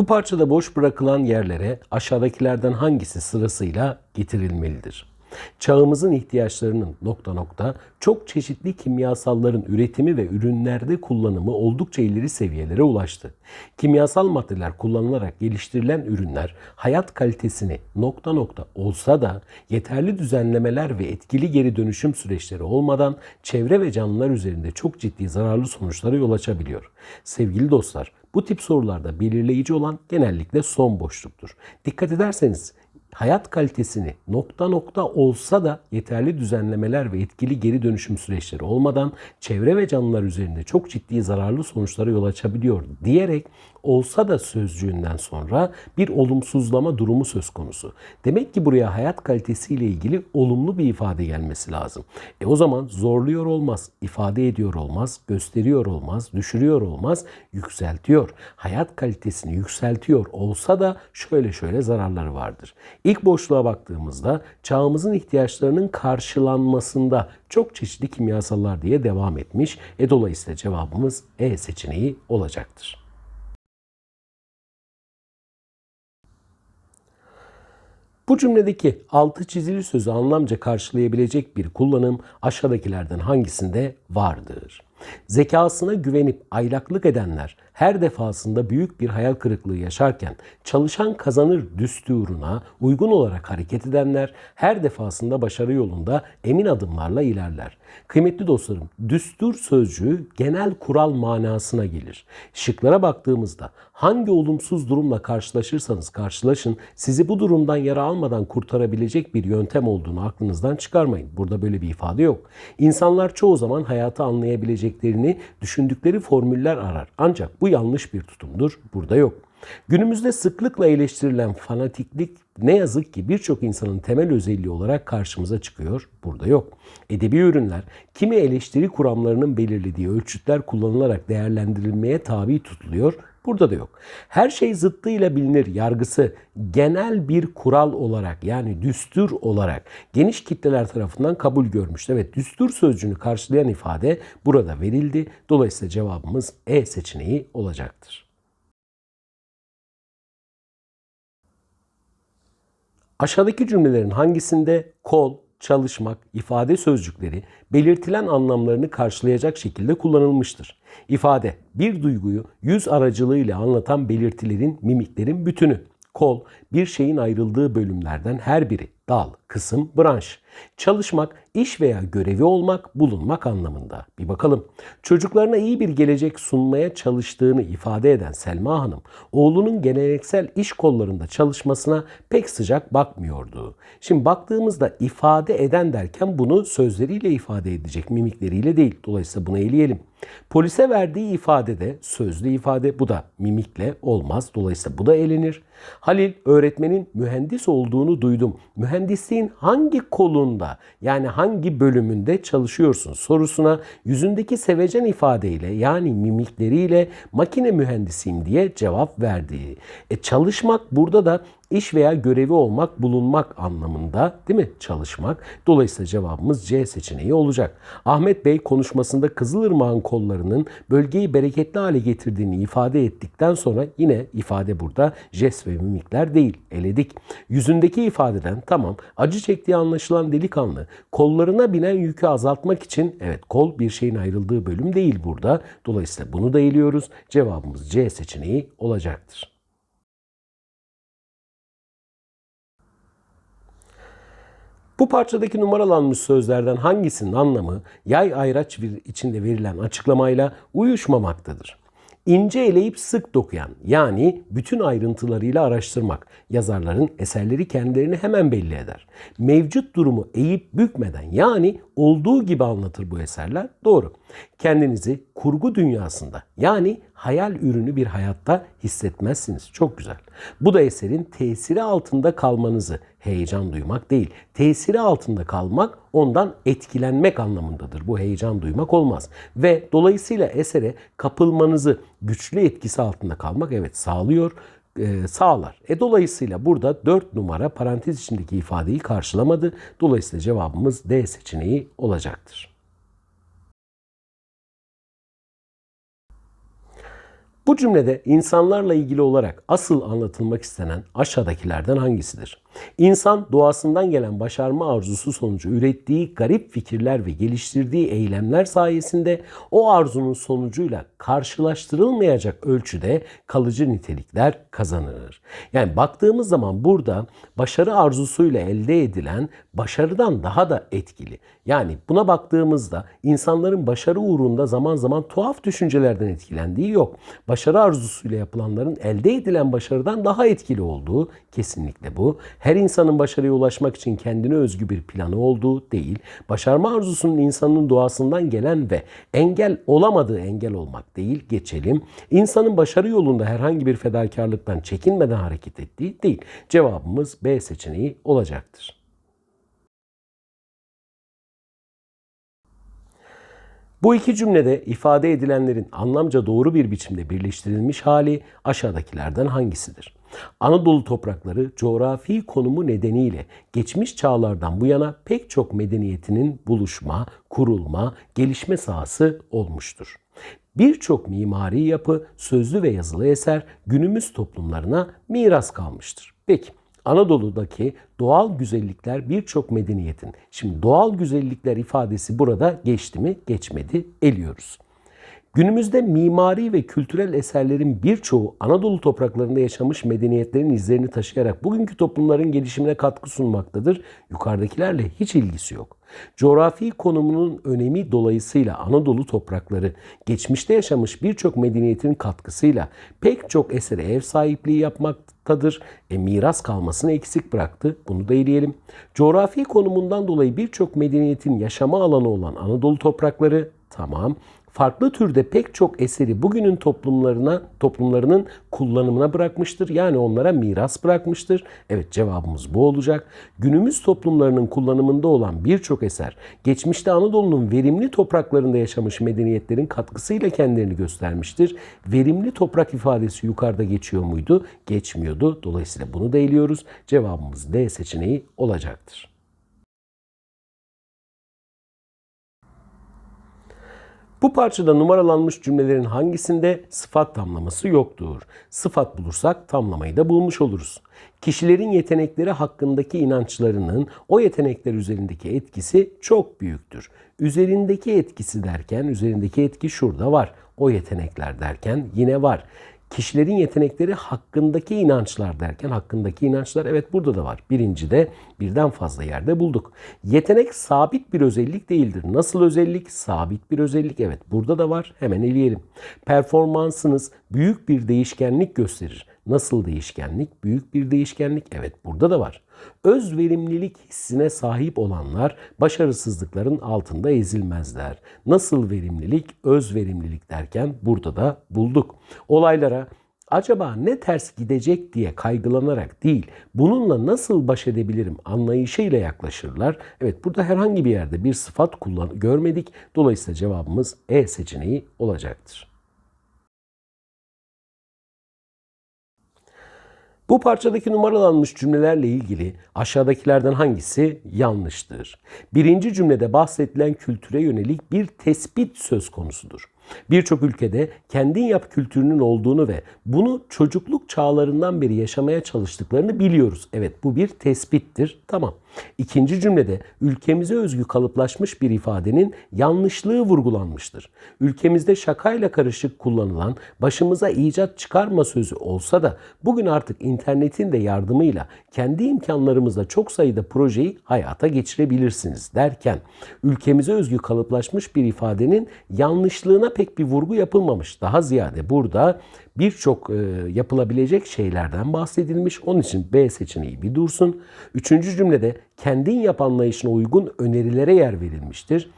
Bu parçada boş bırakılan yerlere aşağıdakilerden hangisi sırasıyla getirilmelidir? Çağımızın ihtiyaçlarının nokta nokta çok çeşitli kimyasalların üretimi ve ürünlerde kullanımı oldukça ileri seviyelere ulaştı. Kimyasal maddeler kullanılarak geliştirilen ürünler hayat kalitesini nokta nokta olsa da yeterli düzenlemeler ve etkili geri dönüşüm süreçleri olmadan çevre ve canlılar üzerinde çok ciddi zararlı sonuçlara yol açabiliyor. Sevgili dostlar, bu tip sorularda belirleyici olan genellikle son boşluktur. Dikkat ederseniz hayat kalitesini nokta nokta olsa da yeterli düzenlemeler ve etkili geri dönüşüm süreçleri olmadan çevre ve canlılar üzerinde çok ciddi zararlı sonuçlara yol açabiliyor diyerek olsa da sözcüğünden sonra bir olumsuzlama durumu söz konusu. Demek ki buraya hayat kalitesiyle ilgili olumlu bir ifade gelmesi lazım. E o zaman zorluyor olmaz, ifade ediyor olmaz, gösteriyor olmaz, düşürüyor olmaz, yükseltiyor. Hayat kalitesini yükseltiyor olsa da şöyle şöyle zararları vardır. İlk boşluğa baktığımızda çağımızın ihtiyaçlarının karşılanmasında çok çeşitli kimyasallar diye devam etmiş. E dolayısıyla cevabımız E seçeneği olacaktır. Bu cümledeki altı çizili sözü anlamca karşılayabilecek bir kullanım aşağıdakilerden hangisinde vardır? Zekasına güvenip aylaklık edenler her defasında büyük bir hayal kırıklığı yaşarken çalışan kazanır düsturuna uygun olarak hareket edenler her defasında başarı yolunda emin adımlarla ilerler. Kıymetli dostlarım, düstur sözcüğü genel kural manasına gelir. Şıklara baktığımızda hangi olumsuz durumla karşılaşırsanız karşılaşın, sizi bu durumdan yara almadan kurtarabilecek bir yöntem olduğunu aklınızdan çıkarmayın. Burada böyle bir ifade yok. İnsanlar çoğu zaman hayatı anlayabileceklerini düşündükleri formüller arar. Ancak bu yanlış bir tutumdur. Burada yok. Günümüzde sıklıkla eleştirilen fanatiklik ne yazık ki birçok insanın temel özelliği olarak karşımıza çıkıyor. Burada yok. Edebi ürünler kimi eleştiri kuramlarının belirlediği ölçütler kullanılarak değerlendirilmeye tabi tutuluyor. Burada da yok. Her şey zıttıyla bilinir yargısı genel bir kural olarak yani düstur olarak geniş kitleler tarafından kabul görmüştü. Evet düstur sözcüğünü karşılayan ifade burada verildi. Dolayısıyla cevabımız E seçeneği olacaktır. Aşağıdaki cümlelerin hangisinde kol, çalışmak, ifade sözcükleri belirtilen anlamlarını karşılayacak şekilde kullanılmıştır. İfade, bir duyguyu yüz aracılığıyla anlatan belirtilerin, mimiklerin bütünü. Kol, bir şeyin ayrıldığı bölümlerden her biri dal, kısım, branş. Çalışmak, iş veya görevi olmak, bulunmak anlamında. Bir bakalım. Çocuklarına iyi bir gelecek sunmaya çalıştığını ifade eden Selma Hanım, oğlunun geleneksel iş kollarında çalışmasına pek sıcak bakmıyordu. Şimdi baktığımızda ifade eden derken bunu sözleriyle ifade edecek, mimikleriyle değil. Dolayısıyla bunu eleyelim. Polise verdiği ifade de sözlü ifade bu da mimikle olmaz. Dolayısıyla bu da elenir. Halil öğretmenin mühendis olduğunu duydum. Mühendis mühendisliğin hangi kolunda yani hangi bölümünde çalışıyorsun sorusuna yüzündeki sevecen ifadeyle yani mimikleriyle makine mühendisiyim diye cevap verdiği. E çalışmak burada da iş veya görevi olmak, bulunmak anlamında değil mi? Çalışmak. Dolayısıyla cevabımız C seçeneği olacak. Ahmet Bey konuşmasında Kızılırmağ'ın kollarının bölgeyi bereketli hale getirdiğini ifade ettikten sonra yine ifade burada jest ve mimikler değil. Eledik. Yüzündeki ifadeden tamam acı çektiği anlaşılan delikanlı kollarına binen yükü azaltmak için evet kol bir şeyin ayrıldığı bölüm değil burada. Dolayısıyla bunu da eliyoruz. Cevabımız C seçeneği olacaktır. Bu parçadaki numaralanmış sözlerden hangisinin anlamı yay ayraç içinde verilen açıklamayla uyuşmamaktadır? İnce eleyip sık dokuyan yani bütün ayrıntılarıyla araştırmak yazarların eserleri kendilerini hemen belli eder. Mevcut durumu eğip bükmeden yani olduğu gibi anlatır bu eserler doğru. Kendinizi kurgu dünyasında yani hayal ürünü bir hayatta hissetmezsiniz. Çok güzel. Bu da eserin tesiri altında kalmanızı heyecan duymak değil. Tesiri altında kalmak ondan etkilenmek anlamındadır. Bu heyecan duymak olmaz. Ve dolayısıyla esere kapılmanızı güçlü etkisi altında kalmak evet sağlıyor e, sağlar. E dolayısıyla burada 4 numara parantez içindeki ifadeyi karşılamadı. Dolayısıyla cevabımız D seçeneği olacaktır. Bu cümlede insanlarla ilgili olarak asıl anlatılmak istenen aşağıdakilerden hangisidir? İnsan doğasından gelen başarma arzusu sonucu ürettiği garip fikirler ve geliştirdiği eylemler sayesinde o arzunun sonucuyla karşılaştırılmayacak ölçüde kalıcı nitelikler kazanır. Yani baktığımız zaman burada başarı arzusuyla elde edilen başarıdan daha da etkili. Yani buna baktığımızda insanların başarı uğrunda zaman zaman tuhaf düşüncelerden etkilendiği yok. Başarı arzusuyla yapılanların elde edilen başarıdan daha etkili olduğu kesinlikle bu her insanın başarıya ulaşmak için kendine özgü bir planı olduğu değil, başarma arzusunun insanın doğasından gelen ve engel olamadığı engel olmak değil, geçelim. İnsanın başarı yolunda herhangi bir fedakarlıktan çekinmeden hareket ettiği değil. Cevabımız B seçeneği olacaktır. Bu iki cümlede ifade edilenlerin anlamca doğru bir biçimde birleştirilmiş hali aşağıdakilerden hangisidir? Anadolu toprakları coğrafi konumu nedeniyle geçmiş çağlardan bu yana pek çok medeniyetinin buluşma, kurulma, gelişme sahası olmuştur. Birçok mimari yapı, sözlü ve yazılı eser günümüz toplumlarına miras kalmıştır. Peki Anadolu'daki doğal güzellikler birçok medeniyetin. Şimdi doğal güzellikler ifadesi burada geçti mi geçmedi eliyoruz. Günümüzde mimari ve kültürel eserlerin birçoğu Anadolu topraklarında yaşamış medeniyetlerin izlerini taşıyarak bugünkü toplumların gelişimine katkı sunmaktadır. Yukarıdakilerle hiç ilgisi yok. Coğrafi konumunun önemi dolayısıyla Anadolu toprakları geçmişte yaşamış birçok medeniyetin katkısıyla pek çok esere ev sahipliği yapmaktadır. E, miras kalmasını eksik bıraktı. Bunu da eleyelim. Coğrafi konumundan dolayı birçok medeniyetin yaşama alanı olan Anadolu toprakları tamam farklı türde pek çok eseri bugünün toplumlarına toplumlarının kullanımına bırakmıştır. Yani onlara miras bırakmıştır. Evet cevabımız bu olacak. Günümüz toplumlarının kullanımında olan birçok eser geçmişte Anadolu'nun verimli topraklarında yaşamış medeniyetlerin katkısıyla kendilerini göstermiştir. Verimli toprak ifadesi yukarıda geçiyor muydu? Geçmiyordu. Dolayısıyla bunu da eliyoruz. Cevabımız D seçeneği olacaktır. Bu parçada numaralanmış cümlelerin hangisinde sıfat tamlaması yoktur? Sıfat bulursak tamlamayı da bulmuş oluruz. Kişilerin yetenekleri hakkındaki inançlarının o yetenekler üzerindeki etkisi çok büyüktür. Üzerindeki etkisi derken üzerindeki etki şurada var. O yetenekler derken yine var kişilerin yetenekleri hakkındaki inançlar derken hakkındaki inançlar evet burada da var. Birinci de birden fazla yerde bulduk. Yetenek sabit bir özellik değildir. Nasıl özellik? Sabit bir özellik. Evet burada da var. Hemen eleyelim. Performansınız büyük bir değişkenlik gösterir. Nasıl değişkenlik? Büyük bir değişkenlik. Evet burada da var. Öz verimlilik hissine sahip olanlar başarısızlıkların altında ezilmezler. Nasıl verimlilik? Öz verimlilik derken burada da bulduk. Olaylara acaba ne ters gidecek diye kaygılanarak değil, bununla nasıl baş edebilirim anlayışıyla yaklaşırlar. Evet burada herhangi bir yerde bir sıfat kullan görmedik. Dolayısıyla cevabımız E seçeneği olacaktır. Bu parçadaki numaralanmış cümlelerle ilgili aşağıdakilerden hangisi yanlıştır? Birinci cümlede bahsedilen kültüre yönelik bir tespit söz konusudur. Birçok ülkede kendin yap kültürünün olduğunu ve bunu çocukluk çağlarından beri yaşamaya çalıştıklarını biliyoruz. Evet bu bir tespittir. Tamam. İkinci cümlede ülkemize özgü kalıplaşmış bir ifadenin yanlışlığı vurgulanmıştır. Ülkemizde şakayla karışık kullanılan başımıza icat çıkarma sözü olsa da bugün artık internetin de yardımıyla kendi imkanlarımızla çok sayıda projeyi hayata geçirebilirsiniz derken ülkemize özgü kalıplaşmış bir ifadenin yanlışlığına pek bir vurgu yapılmamış. Daha ziyade burada birçok e, yapılabilecek şeylerden bahsedilmiş. Onun için B seçeneği bir dursun. Üçüncü cümlede kendin yap anlayışına uygun önerilere yer verilmiştir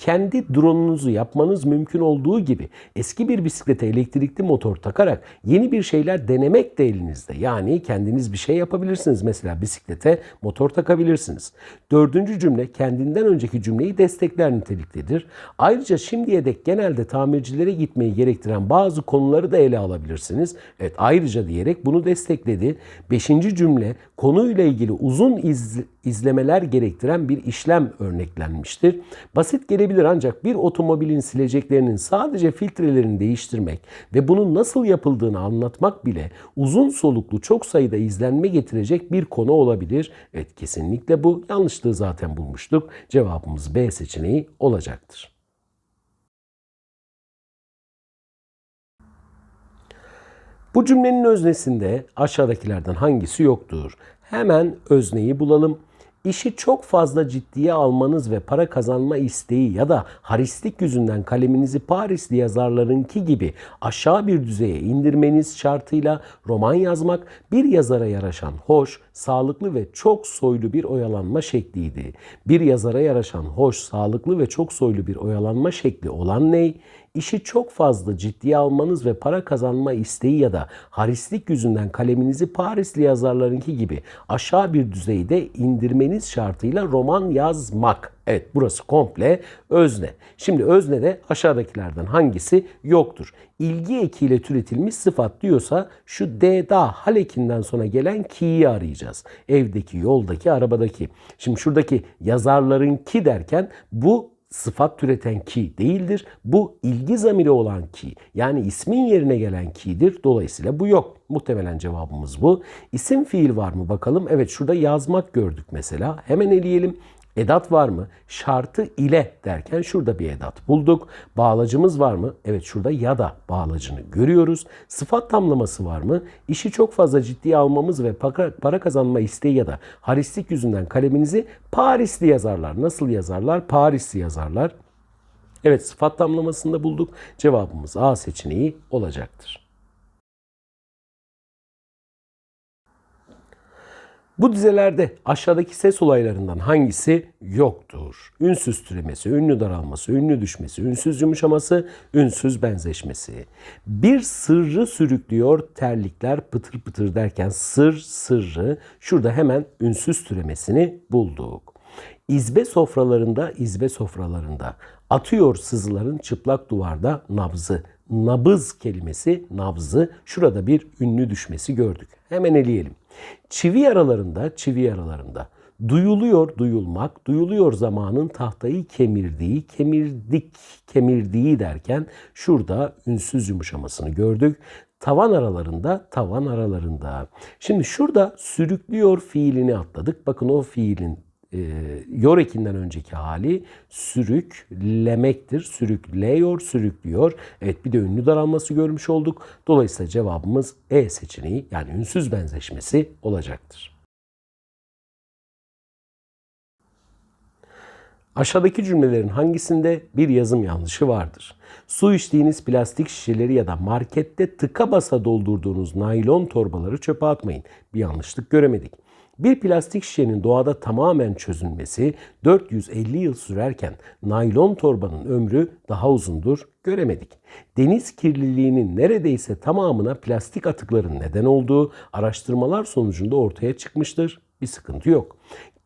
kendi dronunuzu yapmanız mümkün olduğu gibi eski bir bisiklete elektrikli motor takarak yeni bir şeyler denemek de elinizde. Yani kendiniz bir şey yapabilirsiniz. Mesela bisiklete motor takabilirsiniz. Dördüncü cümle kendinden önceki cümleyi destekler niteliktedir. Ayrıca şimdiye dek genelde tamircilere gitmeyi gerektiren bazı konuları da ele alabilirsiniz. Evet ayrıca diyerek bunu destekledi. Beşinci cümle konuyla ilgili uzun iz izlemeler gerektiren bir işlem örneklenmiştir. Basit gelebilir ancak bir otomobilin sileceklerinin sadece filtrelerini değiştirmek ve bunun nasıl yapıldığını anlatmak bile uzun soluklu çok sayıda izlenme getirecek bir konu olabilir. Evet kesinlikle bu yanlışlığı zaten bulmuştuk. Cevabımız B seçeneği olacaktır. Bu cümlenin öznesinde aşağıdakilerden hangisi yoktur? Hemen özneyi bulalım. İşi çok fazla ciddiye almanız ve para kazanma isteği ya da haristik yüzünden kaleminizi Parisli yazarlarınki gibi aşağı bir düzeye indirmeniz şartıyla roman yazmak bir yazara yaraşan hoş, sağlıklı ve çok soylu bir oyalanma şekliydi. Bir yazara yaraşan hoş, sağlıklı ve çok soylu bir oyalanma şekli olan ney? İşi çok fazla ciddiye almanız ve para kazanma isteği ya da harislik yüzünden kaleminizi Parisli yazarlarınki gibi aşağı bir düzeyde indirmeniz şartıyla roman yazmak. Evet burası komple özne. Şimdi özne öznede aşağıdakilerden hangisi yoktur? İlgi ekiyle türetilmiş sıfat diyorsa şu deda halekinden sonra gelen ki'yi arayacağız. Evdeki, yoldaki, arabadaki. Şimdi şuradaki yazarlarınki derken bu sıfat türeten ki değildir. Bu ilgi zamiri olan ki yani ismin yerine gelen ki'dir. Dolayısıyla bu yok. Muhtemelen cevabımız bu. İsim fiil var mı bakalım? Evet şurada yazmak gördük mesela. Hemen eleyelim. Edat var mı? Şartı ile derken şurada bir edat bulduk. Bağlacımız var mı? Evet şurada ya da bağlacını görüyoruz. Sıfat tamlaması var mı? İşi çok fazla ciddiye almamız ve para kazanma isteği ya da haristik yüzünden kaleminizi Parisli yazarlar. Nasıl yazarlar? Parisli yazarlar. Evet sıfat tamlamasında bulduk. Cevabımız A seçeneği olacaktır. Bu dizelerde aşağıdaki ses olaylarından hangisi yoktur? Ünsüz türemesi, ünlü daralması, ünlü düşmesi, ünsüz yumuşaması, ünsüz benzeşmesi. Bir sırrı sürüklüyor terlikler pıtır pıtır derken sır sırrı şurada hemen ünsüz türemesini bulduk. İzbe sofralarında, izbe sofralarında. Atıyor sızıların çıplak duvarda nabzı. Nabız kelimesi, nabzı. Şurada bir ünlü düşmesi gördük. Hemen eleyelim. Çivi yaralarında, çivi yaralarında duyuluyor duyulmak, duyuluyor zamanın tahtayı kemirdiği, kemirdik, kemirdiği derken şurada ünsüz yumuşamasını gördük. Tavan aralarında, tavan aralarında. Şimdi şurada sürüklüyor fiilini atladık. Bakın o fiilin e, yorekinden önceki hali sürüklemektir. Sürükleyor, sürüklüyor. Evet bir de ünlü daralması görmüş olduk. Dolayısıyla cevabımız E seçeneği yani ünsüz benzeşmesi olacaktır. Aşağıdaki cümlelerin hangisinde bir yazım yanlışı vardır? Su içtiğiniz plastik şişeleri ya da markette tıka basa doldurduğunuz naylon torbaları çöpe atmayın. Bir yanlışlık göremedik. Bir plastik şişenin doğada tamamen çözünmesi 450 yıl sürerken naylon torbanın ömrü daha uzundur göremedik. Deniz kirliliğinin neredeyse tamamına plastik atıkların neden olduğu araştırmalar sonucunda ortaya çıkmıştır. Bir sıkıntı yok.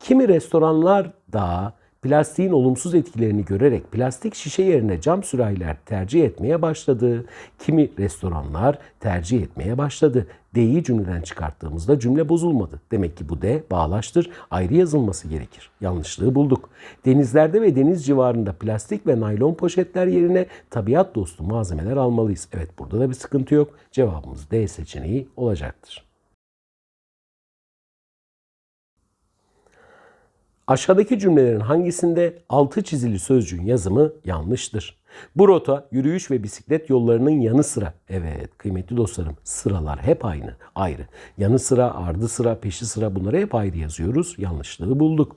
Kimi restoranlar da plastiğin olumsuz etkilerini görerek plastik şişe yerine cam sürahiler tercih etmeye başladı. Kimi restoranlar tercih etmeye başladı D'yi cümleden çıkarttığımızda cümle bozulmadı. Demek ki bu D bağlaştır. Ayrı yazılması gerekir. Yanlışlığı bulduk. Denizlerde ve deniz civarında plastik ve naylon poşetler yerine tabiat dostu malzemeler almalıyız. Evet burada da bir sıkıntı yok. Cevabımız D seçeneği olacaktır. Aşağıdaki cümlelerin hangisinde altı çizili sözcüğün yazımı yanlıştır? Bu rota yürüyüş ve bisiklet yollarının yanı sıra, evet kıymetli dostlarım sıralar hep aynı, ayrı. Yanı sıra, ardı sıra, peşi sıra bunları hep ayrı yazıyoruz. Yanlışlığı bulduk.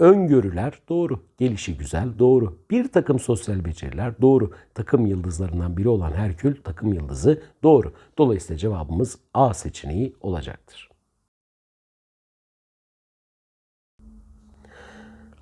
Öngörüler doğru, gelişi güzel doğru. Bir takım sosyal beceriler doğru. Takım yıldızlarından biri olan Herkül takım yıldızı doğru. Dolayısıyla cevabımız A seçeneği olacaktır.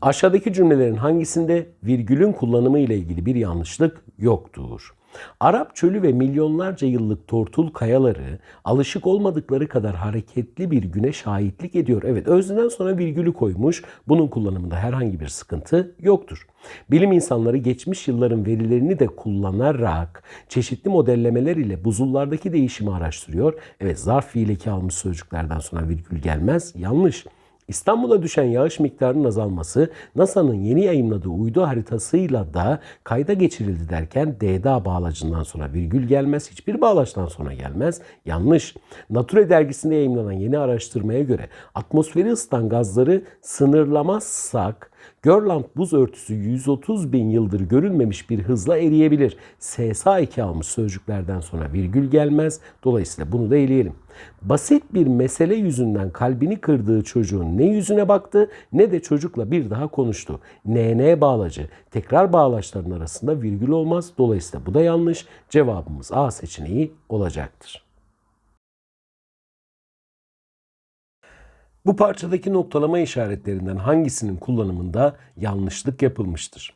Aşağıdaki cümlelerin hangisinde virgülün kullanımı ile ilgili bir yanlışlık yoktur? Arap çölü ve milyonlarca yıllık tortul kayaları alışık olmadıkları kadar hareketli bir güne şahitlik ediyor. Evet özneden sonra virgülü koymuş. Bunun kullanımında herhangi bir sıkıntı yoktur. Bilim insanları geçmiş yılların verilerini de kullanarak çeşitli modellemeler ile buzullardaki değişimi araştırıyor. Evet zarf fiileki almış sözcüklerden sonra virgül gelmez. Yanlış. İstanbul'a düşen yağış miktarının azalması NASA'nın yeni yayınladığı uydu haritasıyla da kayda geçirildi derken DDA bağlacından sonra virgül gelmez, hiçbir bağlaçtan sonra gelmez. Yanlış. Nature dergisinde yayınlanan yeni araştırmaya göre atmosferi ısıtan gazları sınırlamazsak Görland buz örtüsü 130 bin yıldır görünmemiş bir hızla eriyebilir. SSA iki almış sözcüklerden sonra virgül gelmez. Dolayısıyla bunu da eleyelim. Basit bir mesele yüzünden kalbini kırdığı çocuğun ne yüzüne baktı ne de çocukla bir daha konuştu. NN bağlacı. Tekrar bağlaçların arasında virgül olmaz. Dolayısıyla bu da yanlış. Cevabımız A seçeneği olacaktır. Bu parçadaki noktalama işaretlerinden hangisinin kullanımında yanlışlık yapılmıştır?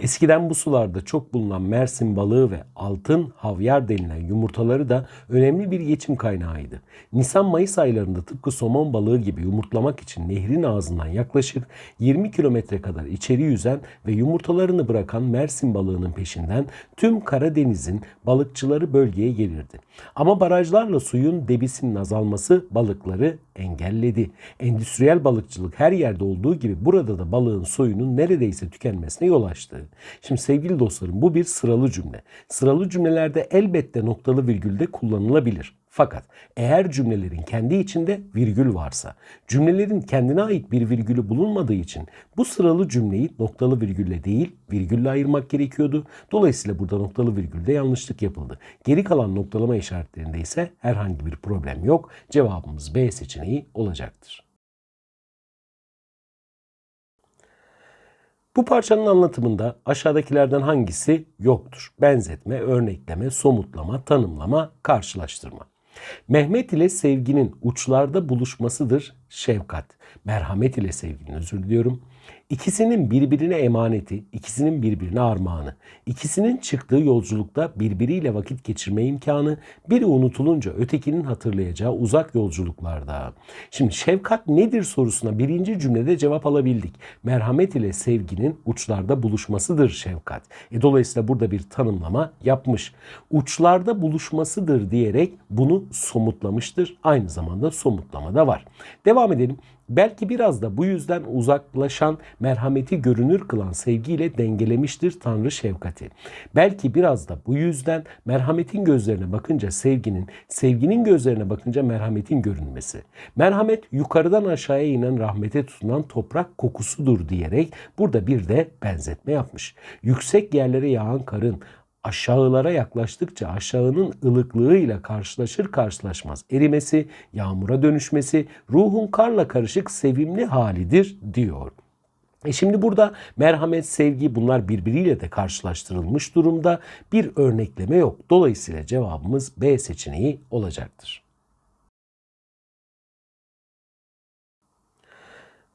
Eskiden bu sularda çok bulunan mersin balığı ve altın havyar denilen yumurtaları da önemli bir geçim kaynağıydı. Nisan-Mayıs aylarında tıpkı somon balığı gibi yumurtlamak için nehrin ağzından yaklaşık 20 kilometre kadar içeri yüzen ve yumurtalarını bırakan mersin balığının peşinden tüm Karadeniz'in balıkçıları bölgeye gelirdi. Ama barajlarla suyun debisinin azalması balıkları engelledi. Endüstriyel balıkçılık her yerde olduğu gibi burada da balığın soyunun neredeyse tükenmesine yol açtı başlığı. Şimdi sevgili dostlarım bu bir sıralı cümle. Sıralı cümlelerde elbette noktalı virgül de kullanılabilir. Fakat eğer cümlelerin kendi içinde virgül varsa, cümlelerin kendine ait bir virgülü bulunmadığı için bu sıralı cümleyi noktalı virgülle değil virgülle ayırmak gerekiyordu. Dolayısıyla burada noktalı virgülde yanlışlık yapıldı. Geri kalan noktalama işaretlerinde ise herhangi bir problem yok. Cevabımız B seçeneği olacaktır. Bu parçanın anlatımında aşağıdakilerden hangisi yoktur? Benzetme, örnekleme, somutlama, tanımlama, karşılaştırma. Mehmet ile sevginin uçlarda buluşmasıdır şefkat. Merhamet ile sevginin özür diliyorum. İkisinin birbirine emaneti, ikisinin birbirine armağanı, ikisinin çıktığı yolculukta birbiriyle vakit geçirme imkanı, biri unutulunca ötekinin hatırlayacağı uzak yolculuklarda. Şimdi şefkat nedir sorusuna birinci cümlede cevap alabildik. Merhamet ile sevginin uçlarda buluşmasıdır şefkat. E dolayısıyla burada bir tanımlama yapmış. Uçlarda buluşmasıdır diyerek bunu somutlamıştır. Aynı zamanda somutlama da var. Devam edelim. Belki biraz da bu yüzden uzaklaşan merhameti görünür kılan sevgiyle dengelemiştir Tanrı şefkati. Belki biraz da bu yüzden merhametin gözlerine bakınca sevginin, sevginin gözlerine bakınca merhametin görünmesi. Merhamet yukarıdan aşağıya inen rahmete tutunan toprak kokusudur diyerek burada bir de benzetme yapmış. Yüksek yerlere yağan karın, aşağılara yaklaştıkça aşağının ılıklığıyla karşılaşır karşılaşmaz erimesi, yağmura dönüşmesi ruhun karla karışık sevimli halidir diyor. E şimdi burada merhamet, sevgi bunlar birbiriyle de karşılaştırılmış durumda. Bir örnekleme yok. Dolayısıyla cevabımız B seçeneği olacaktır.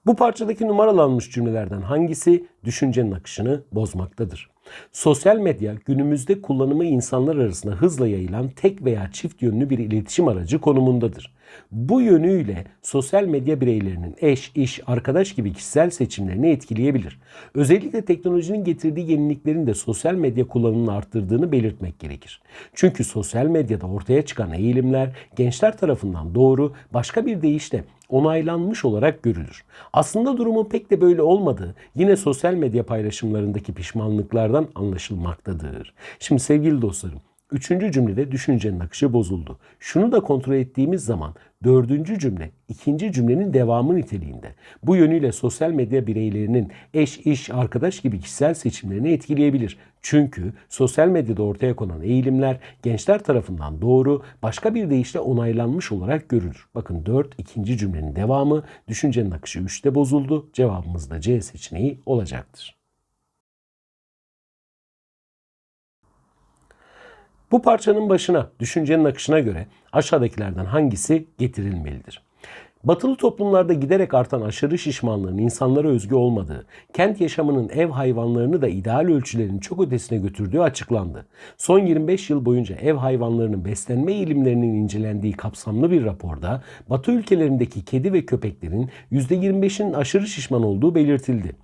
Bu parçadaki numaralanmış cümlelerden hangisi düşüncenin akışını bozmaktadır? Sosyal medya günümüzde kullanımı insanlar arasında hızla yayılan tek veya çift yönlü bir iletişim aracı konumundadır. Bu yönüyle sosyal medya bireylerinin eş, iş, arkadaş gibi kişisel seçimlerini etkileyebilir. Özellikle teknolojinin getirdiği yeniliklerin de sosyal medya kullanımını arttırdığını belirtmek gerekir. Çünkü sosyal medyada ortaya çıkan eğilimler gençler tarafından doğru, başka bir deyişle onaylanmış olarak görülür. Aslında durumun pek de böyle olmadığı yine sosyal medya paylaşımlarındaki pişmanlıklardan anlaşılmaktadır. Şimdi sevgili dostlarım Üçüncü cümlede düşüncenin akışı bozuldu. Şunu da kontrol ettiğimiz zaman dördüncü cümle ikinci cümlenin devamı niteliğinde. Bu yönüyle sosyal medya bireylerinin eş, iş, arkadaş gibi kişisel seçimlerini etkileyebilir. Çünkü sosyal medyada ortaya konan eğilimler gençler tarafından doğru, başka bir deyişle onaylanmış olarak görülür. Bakın 4 ikinci cümlenin devamı, düşüncenin akışı 3'te bozuldu. Cevabımız da C seçeneği olacaktır. Bu parçanın başına düşüncenin akışına göre aşağıdakilerden hangisi getirilmelidir? Batılı toplumlarda giderek artan aşırı şişmanlığın insanlara özgü olmadığı, kent yaşamının ev hayvanlarını da ideal ölçülerin çok ötesine götürdüğü açıklandı. Son 25 yıl boyunca ev hayvanlarının beslenme eğilimlerinin incelendiği kapsamlı bir raporda Batı ülkelerindeki kedi ve köpeklerin %25'inin aşırı şişman olduğu belirtildi.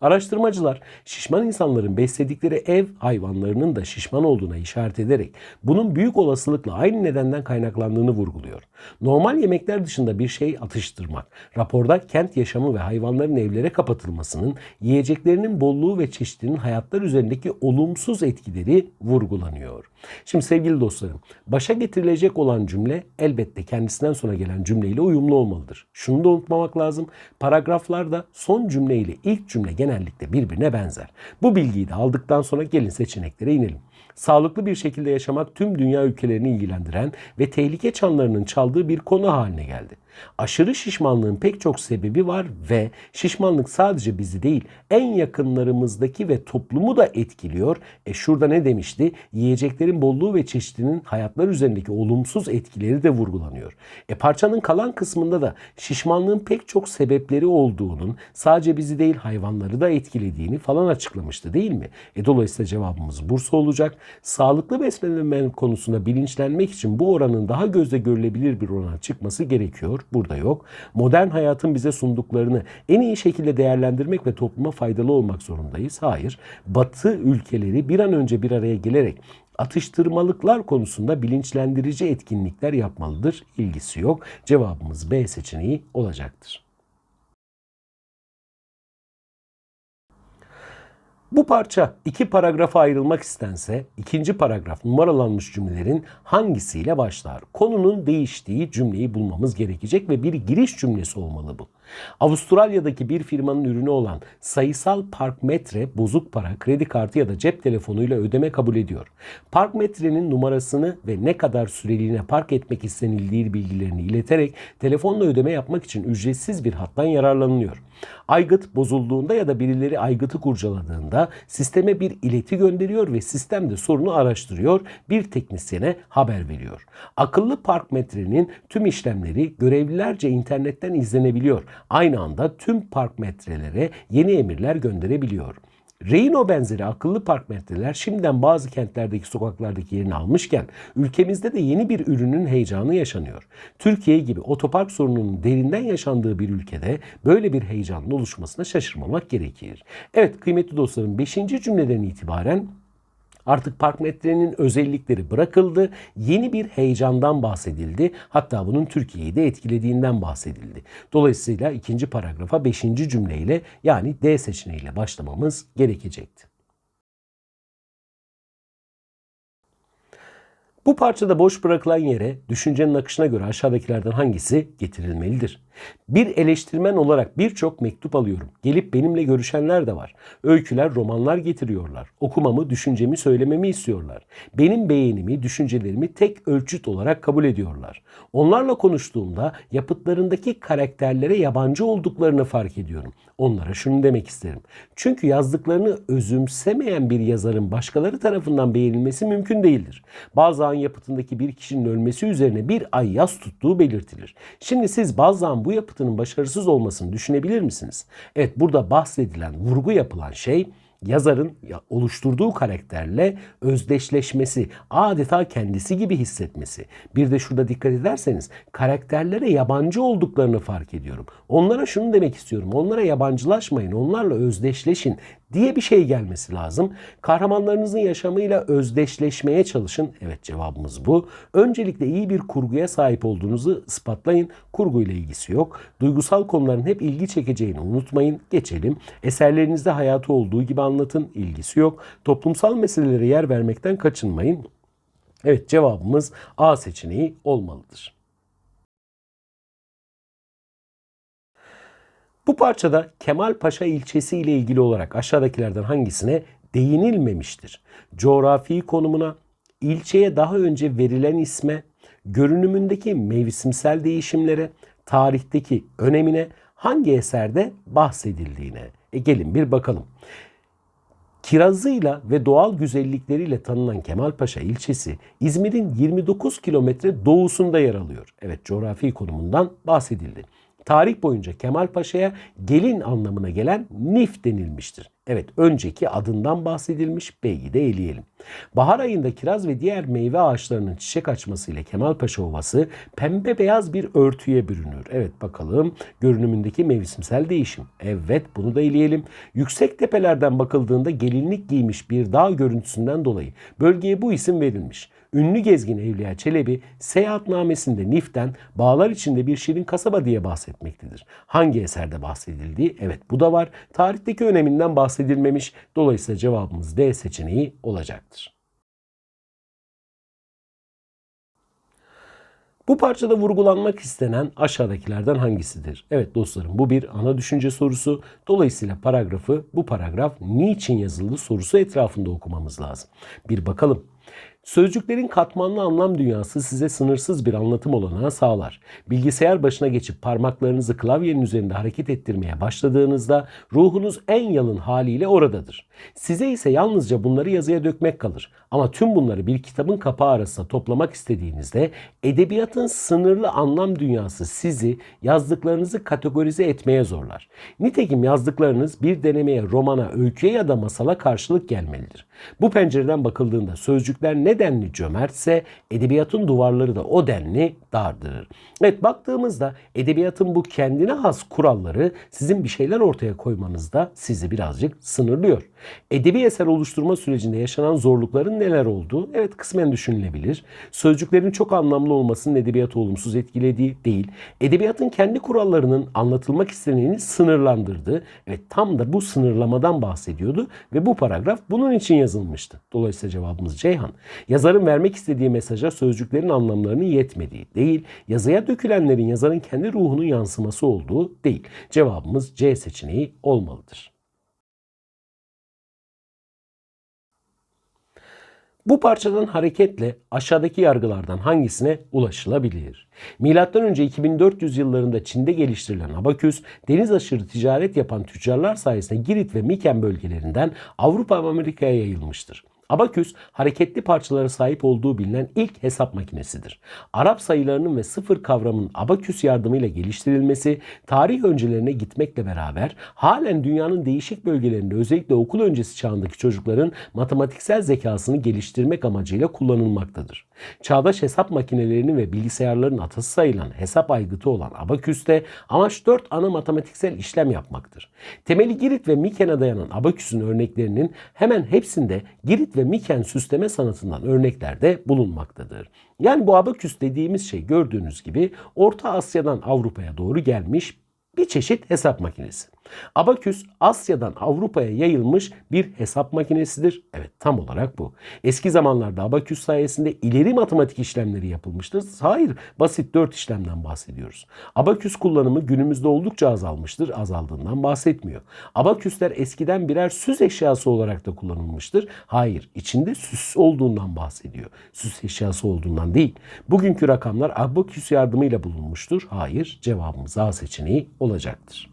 Araştırmacılar şişman insanların besledikleri ev hayvanlarının da şişman olduğuna işaret ederek bunun büyük olasılıkla aynı nedenden kaynaklandığını vurguluyor. Normal yemekler dışında bir şey atıştırmak, raporda kent yaşamı ve hayvanların evlere kapatılmasının yiyeceklerinin bolluğu ve çeşitliliğinin hayatlar üzerindeki olumsuz etkileri vurgulanıyor. Şimdi sevgili dostlarım, başa getirilecek olan cümle elbette kendisinden sonra gelen cümleyle uyumlu olmalıdır. Şunu da unutmamak lazım. Paragraflarda son cümle ile ilk cümle genellikle birbirine benzer. Bu bilgiyi de aldıktan sonra gelin seçeneklere inelim sağlıklı bir şekilde yaşamak tüm dünya ülkelerini ilgilendiren ve tehlike çanlarının çaldığı bir konu haline geldi. Aşırı şişmanlığın pek çok sebebi var ve şişmanlık sadece bizi değil en yakınlarımızdaki ve toplumu da etkiliyor. E şurada ne demişti? Yiyeceklerin bolluğu ve çeşitinin hayatlar üzerindeki olumsuz etkileri de vurgulanıyor. E parçanın kalan kısmında da şişmanlığın pek çok sebepleri olduğunun sadece bizi değil hayvanları da etkilediğini falan açıklamıştı değil mi? E dolayısıyla cevabımız Bursa olacak olarak sağlıklı beslenme konusunda bilinçlenmek için bu oranın daha gözle görülebilir bir orana çıkması gerekiyor. Burada yok. Modern hayatın bize sunduklarını en iyi şekilde değerlendirmek ve topluma faydalı olmak zorundayız. Hayır. Batı ülkeleri bir an önce bir araya gelerek atıştırmalıklar konusunda bilinçlendirici etkinlikler yapmalıdır. İlgisi yok. Cevabımız B seçeneği olacaktır. Bu parça iki paragrafa ayrılmak istense ikinci paragraf numaralanmış cümlelerin hangisiyle başlar? Konunun değiştiği cümleyi bulmamız gerekecek ve bir giriş cümlesi olmalı bu. Avustralya'daki bir firmanın ürünü olan sayısal Park Metre bozuk para, kredi kartı ya da cep telefonuyla ödeme kabul ediyor. Park Metre'nin numarasını ve ne kadar süreliğine park etmek istenildiği bilgilerini ileterek telefonla ödeme yapmak için ücretsiz bir hattan yararlanılıyor. Aygıt bozulduğunda ya da birileri aygıtı kurcaladığında sisteme bir ileti gönderiyor ve sistem de sorunu araştırıyor, bir teknisyene haber veriyor. Akıllı park metrenin tüm işlemleri görevlilerce internetten izlenebiliyor. Aynı anda tüm park metrelere yeni emirler gönderebiliyor. Reino benzeri akıllı park metreler şimdiden bazı kentlerdeki sokaklardaki yerini almışken ülkemizde de yeni bir ürünün heyecanı yaşanıyor. Türkiye gibi otopark sorununun derinden yaşandığı bir ülkede böyle bir heyecanın oluşmasına şaşırmamak gerekir. Evet kıymetli dostlarım 5. cümleden itibaren Artık park metrenin özellikleri bırakıldı. Yeni bir heyecandan bahsedildi. Hatta bunun Türkiye'yi de etkilediğinden bahsedildi. Dolayısıyla ikinci paragrafa beşinci cümleyle yani D seçeneğiyle başlamamız gerekecekti. Bu parçada boş bırakılan yere düşüncenin akışına göre aşağıdakilerden hangisi getirilmelidir? Bir eleştirmen olarak birçok mektup alıyorum. Gelip benimle görüşenler de var. Öyküler, romanlar getiriyorlar. Okumamı, düşüncemi söylememi istiyorlar. Benim beğenimi, düşüncelerimi tek ölçüt olarak kabul ediyorlar. Onlarla konuştuğumda yapıtlarındaki karakterlere yabancı olduklarını fark ediyorum. Onlara şunu demek isterim. Çünkü yazdıklarını özümsemeyen bir yazarın başkaları tarafından beğenilmesi mümkün değildir. Bazen an yapıtındaki bir kişinin ölmesi üzerine bir ay yaz tuttuğu belirtilir. Şimdi siz bazen bu bu yapıtının başarısız olmasını düşünebilir misiniz? Evet burada bahsedilen, vurgu yapılan şey yazarın oluşturduğu karakterle özdeşleşmesi, adeta kendisi gibi hissetmesi. Bir de şurada dikkat ederseniz karakterlere yabancı olduklarını fark ediyorum. Onlara şunu demek istiyorum. Onlara yabancılaşmayın. Onlarla özdeşleşin diye bir şey gelmesi lazım. Kahramanlarınızın yaşamıyla özdeşleşmeye çalışın. Evet cevabımız bu. Öncelikle iyi bir kurguya sahip olduğunuzu ispatlayın. Kurguyla ilgisi yok. Duygusal konuların hep ilgi çekeceğini unutmayın. Geçelim. Eserlerinizde hayatı olduğu gibi anlatın. İlgisi yok. Toplumsal meselelere yer vermekten kaçınmayın. Evet cevabımız A seçeneği olmalıdır. Bu parçada Kemalpaşa ilçesi ile ilgili olarak aşağıdakilerden hangisine değinilmemiştir? Coğrafi konumuna, ilçeye daha önce verilen isme, görünümündeki mevsimsel değişimlere, tarihteki önemine, hangi eserde bahsedildiğine. E gelin bir bakalım. Kirazıyla ve doğal güzellikleriyle tanınan Kemalpaşa ilçesi İzmir'in 29 kilometre doğusunda yer alıyor. Evet coğrafi konumundan bahsedildi. Tarih boyunca Kemal Paşa'ya gelin anlamına gelen Nif denilmiştir. Evet önceki adından bahsedilmiş beyi de eleyelim. Bahar ayında kiraz ve diğer meyve ağaçlarının çiçek açmasıyla Kemalpaşa Ovası pembe beyaz bir örtüye bürünür. Evet bakalım görünümündeki mevsimsel değişim. Evet bunu da eleyelim. Yüksek tepelerden bakıldığında gelinlik giymiş bir dağ görüntüsünden dolayı bölgeye bu isim verilmiş. Ünlü gezgin Evliya Çelebi seyahatnamesinde Nif'ten bağlar içinde bir şirin kasaba diye bahsetmektedir. Hangi eserde bahsedildiği evet bu da var. Tarihteki öneminden bahsedilmemiş. Dolayısıyla cevabımız D seçeneği olacaktır. Bu parçada vurgulanmak istenen aşağıdakilerden hangisidir? Evet dostlarım bu bir ana düşünce sorusu. Dolayısıyla paragrafı bu paragraf niçin yazıldı sorusu etrafında okumamız lazım. Bir bakalım Sözcüklerin katmanlı anlam dünyası size sınırsız bir anlatım olanağı sağlar. Bilgisayar başına geçip parmaklarınızı klavyenin üzerinde hareket ettirmeye başladığınızda ruhunuz en yalın haliyle oradadır. Size ise yalnızca bunları yazıya dökmek kalır. Ama tüm bunları bir kitabın kapağı arasında toplamak istediğinizde edebiyatın sınırlı anlam dünyası sizi yazdıklarınızı kategorize etmeye zorlar. Nitekim yazdıklarınız bir denemeye, romana, öyküye ya da masala karşılık gelmelidir. Bu pencereden bakıldığında sözcükler ne ne denli cömertse edebiyatın duvarları da o denli dardırır. Evet baktığımızda edebiyatın bu kendine has kuralları sizin bir şeyler ortaya koymanızda sizi birazcık sınırlıyor. Edebi eser oluşturma sürecinde yaşanan zorlukların neler olduğu evet kısmen düşünülebilir. Sözcüklerin çok anlamlı olmasının edebiyatı olumsuz etkilediği değil. Edebiyatın kendi kurallarının anlatılmak isteneni sınırlandırdı evet tam da bu sınırlamadan bahsediyordu ve bu paragraf bunun için yazılmıştı. Dolayısıyla cevabımız Ceyhan. Yazarın vermek istediği mesaja sözcüklerin anlamlarının yetmediği değil, yazıya dökülenlerin yazarın kendi ruhunun yansıması olduğu değil. Cevabımız C seçeneği olmalıdır. Bu parçadan hareketle aşağıdaki yargılardan hangisine ulaşılabilir? Milattan önce 2400 yıllarında Çin'de geliştirilen abaküs, deniz aşırı ticaret yapan tüccarlar sayesinde Girit ve Miken bölgelerinden Avrupa ve Amerika'ya yayılmıştır. Abaküs hareketli parçalara sahip olduğu bilinen ilk hesap makinesidir. Arap sayılarının ve sıfır kavramının abaküs yardımıyla geliştirilmesi tarih öncelerine gitmekle beraber halen dünyanın değişik bölgelerinde özellikle okul öncesi çağındaki çocukların matematiksel zekasını geliştirmek amacıyla kullanılmaktadır. Çağdaş hesap makinelerinin ve bilgisayarların atası sayılan hesap aygıtı olan abaküste amaç dört ana matematiksel işlem yapmaktır. Temeli Girit ve Miken'e dayanan abaküsün örneklerinin hemen hepsinde Girit ve ve Miken süsleme sanatından örnekler de bulunmaktadır. Yani bu abaküs dediğimiz şey gördüğünüz gibi Orta Asya'dan Avrupa'ya doğru gelmiş bir çeşit hesap makinesi. Abaküs Asya'dan Avrupa'ya yayılmış bir hesap makinesidir. Evet tam olarak bu. Eski zamanlarda abaküs sayesinde ileri matematik işlemleri yapılmıştır. Hayır basit dört işlemden bahsediyoruz. Abaküs kullanımı günümüzde oldukça azalmıştır. Azaldığından bahsetmiyor. Abaküsler eskiden birer süs eşyası olarak da kullanılmıştır. Hayır içinde süs olduğundan bahsediyor. Süs eşyası olduğundan değil. Bugünkü rakamlar abaküs yardımıyla bulunmuştur. Hayır cevabımız A seçeneği olacaktır.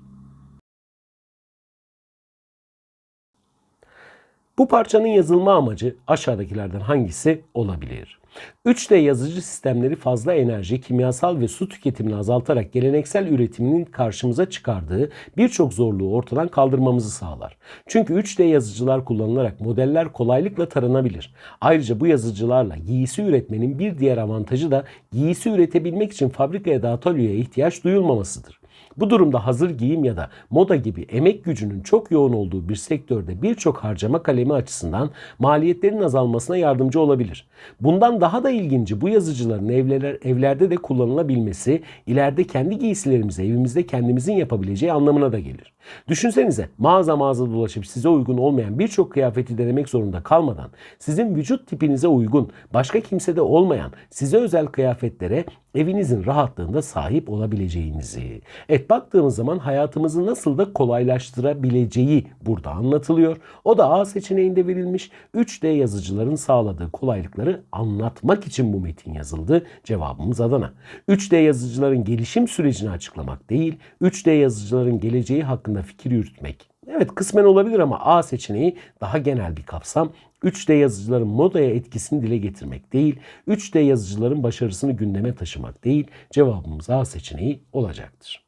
Bu parçanın yazılma amacı aşağıdakilerden hangisi olabilir? 3D yazıcı sistemleri fazla enerji, kimyasal ve su tüketimini azaltarak geleneksel üretiminin karşımıza çıkardığı birçok zorluğu ortadan kaldırmamızı sağlar. Çünkü 3D yazıcılar kullanılarak modeller kolaylıkla taranabilir. Ayrıca bu yazıcılarla giysi üretmenin bir diğer avantajı da giysi üretebilmek için fabrikaya da atölyeye ihtiyaç duyulmamasıdır. Bu durumda hazır giyim ya da moda gibi emek gücünün çok yoğun olduğu bir sektörde birçok harcama kalemi açısından maliyetlerin azalmasına yardımcı olabilir. Bundan daha da ilginci bu yazıcıların evler, evlerde de kullanılabilmesi ileride kendi giysilerimizi evimizde kendimizin yapabileceği anlamına da gelir. Düşünsenize mağaza mağaza dolaşıp size uygun olmayan birçok kıyafeti denemek zorunda kalmadan sizin vücut tipinize uygun, başka kimsede olmayan, size özel kıyafetlere evinizin rahatlığında sahip olabileceğinizi. Evet baktığımız zaman hayatımızı nasıl da kolaylaştırabileceği burada anlatılıyor. O da A seçeneğinde verilmiş. 3D yazıcıların sağladığı kolaylıkları anlatmak için bu metin yazıldı. Cevabımız Adana. 3D yazıcıların gelişim sürecini açıklamak değil, 3D yazıcıların geleceği hakkında fikir yürütmek Evet kısmen olabilir ama A seçeneği daha genel bir kapsam. 3D yazıcıların modaya etkisini dile getirmek değil, 3D yazıcıların başarısını gündeme taşımak değil, cevabımız A seçeneği olacaktır.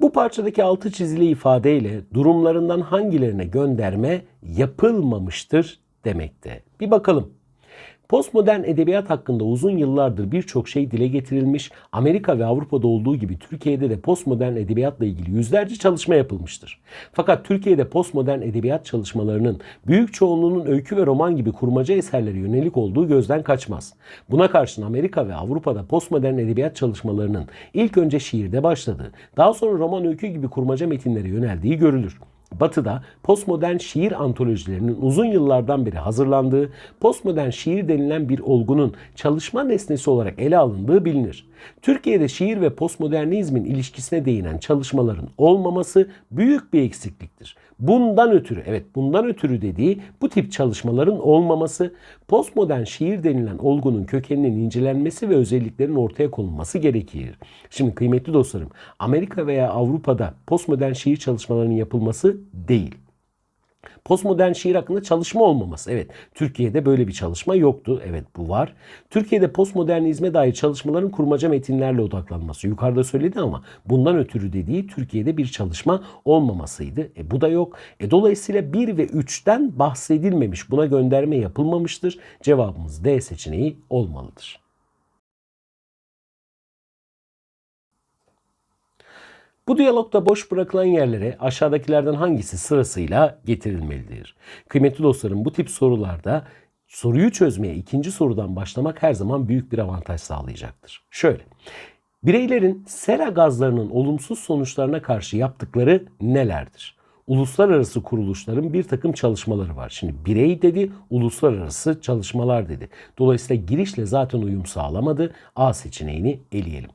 Bu parçadaki altı çizili ifadeyle durumlarından hangilerine gönderme yapılmamıştır demekte. Bir bakalım. Postmodern edebiyat hakkında uzun yıllardır birçok şey dile getirilmiş, Amerika ve Avrupa'da olduğu gibi Türkiye'de de postmodern edebiyatla ilgili yüzlerce çalışma yapılmıştır. Fakat Türkiye'de postmodern edebiyat çalışmalarının büyük çoğunluğunun öykü ve roman gibi kurmaca eserlere yönelik olduğu gözden kaçmaz. Buna karşın Amerika ve Avrupa'da postmodern edebiyat çalışmalarının ilk önce şiirde başladığı, daha sonra roman öykü gibi kurmaca metinlere yöneldiği görülür. Batı'da postmodern şiir antolojilerinin uzun yıllardan beri hazırlandığı, postmodern şiir denilen bir olgunun çalışma nesnesi olarak ele alındığı bilinir. Türkiye'de şiir ve postmodernizmin ilişkisine değinen çalışmaların olmaması büyük bir eksikliktir. Bundan ötürü, evet bundan ötürü dediği bu tip çalışmaların olmaması, postmodern şiir denilen olgunun kökeninin incelenmesi ve özelliklerinin ortaya konulması gerekir. Şimdi kıymetli dostlarım, Amerika veya Avrupa'da postmodern şiir çalışmalarının yapılması değil. Postmodern şiir hakkında çalışma olmaması. Evet Türkiye'de böyle bir çalışma yoktu. Evet bu var. Türkiye'de postmodernizme dair çalışmaların kurmaca metinlerle odaklanması. Yukarıda söyledi ama bundan ötürü dediği Türkiye'de bir çalışma olmamasıydı. E, bu da yok. E, dolayısıyla 1 ve 3'ten bahsedilmemiş. Buna gönderme yapılmamıştır. Cevabımız D seçeneği olmalıdır. Bu diyalogda boş bırakılan yerlere aşağıdakilerden hangisi sırasıyla getirilmelidir? Kıymetli dostlarım bu tip sorularda soruyu çözmeye ikinci sorudan başlamak her zaman büyük bir avantaj sağlayacaktır. Şöyle. Bireylerin sera gazlarının olumsuz sonuçlarına karşı yaptıkları nelerdir? Uluslararası kuruluşların bir takım çalışmaları var. Şimdi birey dedi, uluslararası çalışmalar dedi. Dolayısıyla girişle zaten uyum sağlamadı. A seçeneğini eleyelim.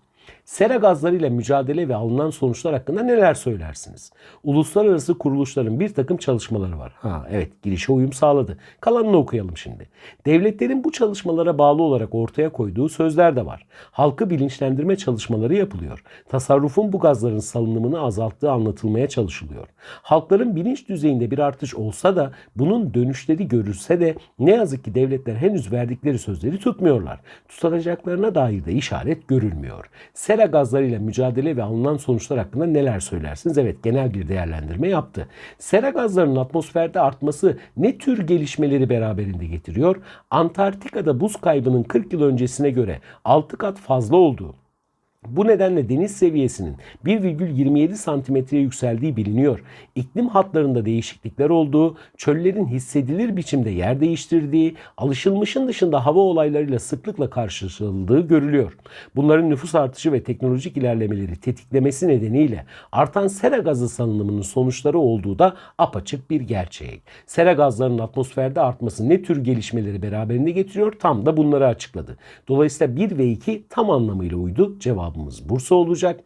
Sera gazlarıyla mücadele ve alınan sonuçlar hakkında neler söylersiniz? Uluslararası kuruluşların bir takım çalışmaları var. Ha evet girişe uyum sağladı. Kalanını okuyalım şimdi. Devletlerin bu çalışmalara bağlı olarak ortaya koyduğu sözler de var. Halkı bilinçlendirme çalışmaları yapılıyor. Tasarrufun bu gazların salınımını azalttığı anlatılmaya çalışılıyor. Halkların bilinç düzeyinde bir artış olsa da bunun dönüşleri görülse de ne yazık ki devletler henüz verdikleri sözleri tutmuyorlar. Tutanacaklarına dair de işaret görülmüyor. Sera sera gazlarıyla mücadele ve alınan sonuçlar hakkında neler söylersiniz? Evet genel bir değerlendirme yaptı. Sera gazlarının atmosferde artması ne tür gelişmeleri beraberinde getiriyor? Antarktika'da buz kaybının 40 yıl öncesine göre 6 kat fazla olduğu, bu nedenle deniz seviyesinin 1,27 santimetreye yükseldiği biliniyor. İklim hatlarında değişiklikler olduğu, çöllerin hissedilir biçimde yer değiştirdiği, alışılmışın dışında hava olaylarıyla sıklıkla karşılaşıldığı görülüyor. Bunların nüfus artışı ve teknolojik ilerlemeleri tetiklemesi nedeniyle artan sera gazı salınımının sonuçları olduğu da apaçık bir gerçek. Sera gazlarının atmosferde artması ne tür gelişmeleri beraberinde getiriyor tam da bunları açıkladı. Dolayısıyla 1 ve 2 tam anlamıyla uydu cevabı cevabımız Bursa olacak.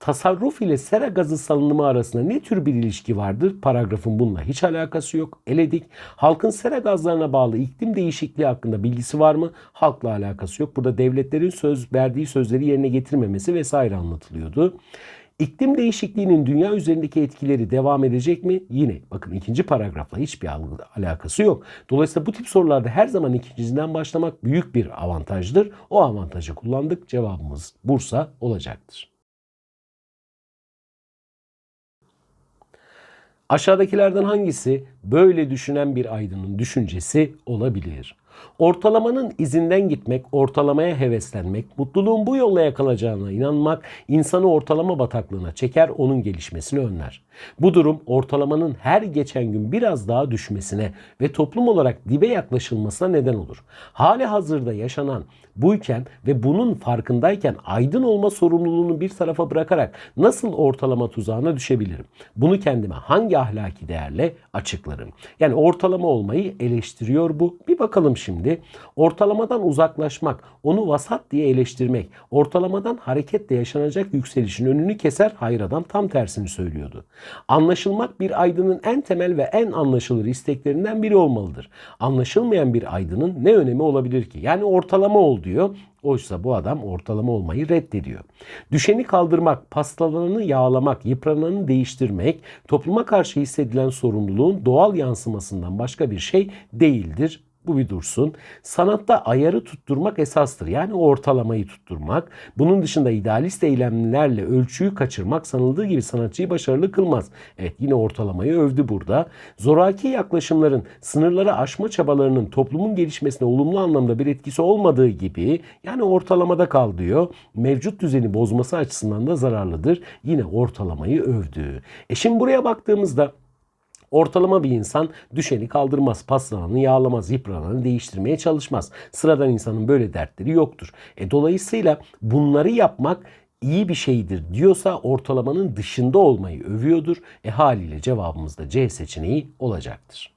Tasarruf ile sera gazı salınımı arasında ne tür bir ilişki vardır? Paragrafın bununla hiç alakası yok. Eledik. Halkın sera gazlarına bağlı iklim değişikliği hakkında bilgisi var mı? Halkla alakası yok. Burada devletlerin söz verdiği sözleri yerine getirmemesi vesaire anlatılıyordu. İklim değişikliğinin dünya üzerindeki etkileri devam edecek mi? Yine bakın ikinci paragrafla hiçbir alakası yok. Dolayısıyla bu tip sorularda her zaman ikincisinden başlamak büyük bir avantajdır. O avantajı kullandık. Cevabımız Bursa olacaktır. Aşağıdakilerden hangisi böyle düşünen bir aydının düşüncesi olabilir? Ortalamanın izinden gitmek, ortalamaya heveslenmek, mutluluğun bu yolla yakalacağına inanmak insanı ortalama bataklığına çeker, onun gelişmesini önler. Bu durum ortalamanın her geçen gün biraz daha düşmesine ve toplum olarak dibe yaklaşılmasına neden olur. Hali hazırda yaşanan buyken ve bunun farkındayken aydın olma sorumluluğunu bir tarafa bırakarak nasıl ortalama tuzağına düşebilirim? Bunu kendime hangi ahlaki değerle açıklarım? Yani ortalama olmayı eleştiriyor bu. Bir bakalım şimdi şimdi ortalamadan uzaklaşmak, onu vasat diye eleştirmek, ortalamadan hareketle yaşanacak yükselişin önünü keser hayır adam tam tersini söylüyordu. Anlaşılmak bir aydının en temel ve en anlaşılır isteklerinden biri olmalıdır. Anlaşılmayan bir aydının ne önemi olabilir ki? Yani ortalama ol diyor. Oysa bu adam ortalama olmayı reddediyor. Düşeni kaldırmak, pastalananı yağlamak, yıprananı değiştirmek topluma karşı hissedilen sorumluluğun doğal yansımasından başka bir şey değildir bu bir dursun. Sanatta ayarı tutturmak esastır. Yani ortalamayı tutturmak. Bunun dışında idealist eylemlerle ölçüyü kaçırmak sanıldığı gibi sanatçıyı başarılı kılmaz. Evet yine ortalamayı övdü burada. Zoraki yaklaşımların sınırları aşma çabalarının toplumun gelişmesine olumlu anlamda bir etkisi olmadığı gibi yani ortalamada kal diyor. Mevcut düzeni bozması açısından da zararlıdır. Yine ortalamayı övdü. E şimdi buraya baktığımızda Ortalama bir insan düşeni kaldırmaz, paslananı yağlamaz, yıprananı değiştirmeye çalışmaz. Sıradan insanın böyle dertleri yoktur. E dolayısıyla bunları yapmak iyi bir şeydir diyorsa ortalamanın dışında olmayı övüyordur. E haliyle cevabımız da C seçeneği olacaktır.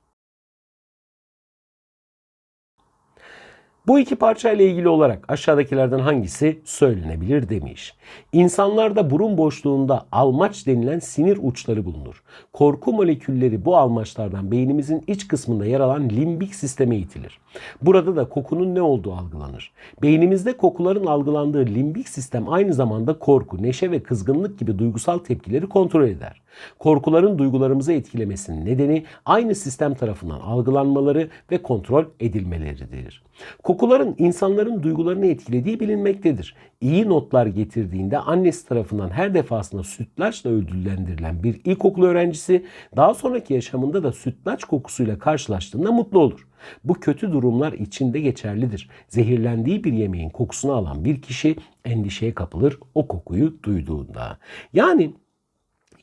Bu iki parça ile ilgili olarak aşağıdakilerden hangisi söylenebilir demiş. İnsanlarda burun boşluğunda almaç denilen sinir uçları bulunur. Korku molekülleri bu almaçlardan beynimizin iç kısmında yer alan limbik sisteme itilir. Burada da kokunun ne olduğu algılanır. Beynimizde kokuların algılandığı limbik sistem aynı zamanda korku, neşe ve kızgınlık gibi duygusal tepkileri kontrol eder. Korkuların duygularımızı etkilemesinin nedeni aynı sistem tarafından algılanmaları ve kontrol edilmeleridir. Kokuların insanların duygularını etkilediği bilinmektedir. İyi notlar getirdiğinde annesi tarafından her defasında sütlaçla ödüllendirilen bir ilkokul öğrencisi daha sonraki yaşamında da sütlaç kokusuyla karşılaştığında mutlu olur. Bu kötü durumlar içinde geçerlidir. Zehirlendiği bir yemeğin kokusunu alan bir kişi endişeye kapılır o kokuyu duyduğunda. Yani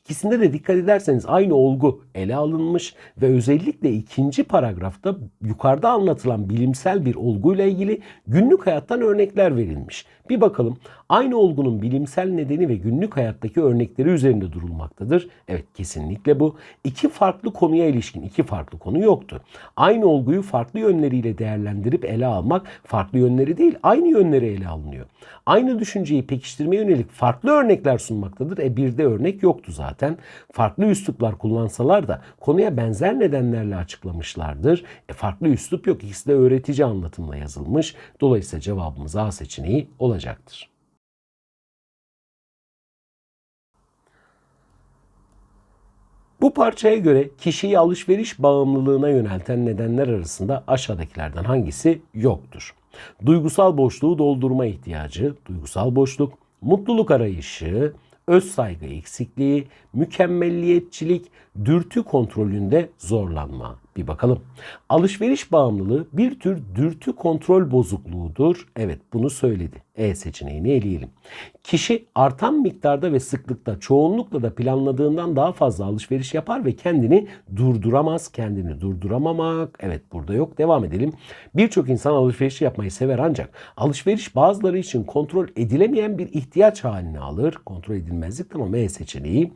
İkisinde de dikkat ederseniz aynı olgu ele alınmış ve özellikle ikinci paragrafta yukarıda anlatılan bilimsel bir olguyla ilgili günlük hayattan örnekler verilmiş. Bir bakalım aynı olgunun bilimsel nedeni ve günlük hayattaki örnekleri üzerinde durulmaktadır. Evet kesinlikle bu. İki farklı konuya ilişkin iki farklı konu yoktu. Aynı olguyu farklı yönleriyle değerlendirip ele almak farklı yönleri değil aynı yönleri ele alınıyor. Aynı düşünceyi pekiştirmeye yönelik farklı örnekler sunmaktadır. E bir de örnek yoktu zaten. Farklı üsluplar kullansalar da konuya benzer nedenlerle açıklamışlardır. E farklı üslup yok. İkisi de öğretici anlatımla yazılmış. Dolayısıyla cevabımız A seçeneği olacak olacaktır. Bu parçaya göre kişiyi alışveriş bağımlılığına yönelten nedenler arasında aşağıdakilerden hangisi yoktur? Duygusal boşluğu doldurma ihtiyacı, duygusal boşluk, mutluluk arayışı, öz saygı eksikliği, mükemmelliyetçilik, dürtü kontrolünde zorlanma. Bir bakalım. Alışveriş bağımlılığı bir tür dürtü kontrol bozukluğudur. Evet bunu söyledi. E seçeneğini eleyelim. Kişi artan miktarda ve sıklıkta çoğunlukla da planladığından daha fazla alışveriş yapar ve kendini durduramaz. Kendini durduramamak. Evet burada yok. Devam edelim. Birçok insan alışveriş yapmayı sever ancak alışveriş bazıları için kontrol edilemeyen bir ihtiyaç haline alır. Kontrol edilmezlik tamam E seçeneği.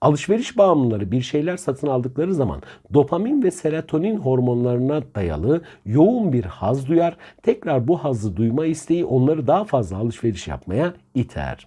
Alışveriş bağımlıları bir şeyler satın aldıkları zaman dopamin ve serotonin melatonin hormonlarına dayalı yoğun bir haz duyar. Tekrar bu hazı duyma isteği onları daha fazla alışveriş yapmaya iter.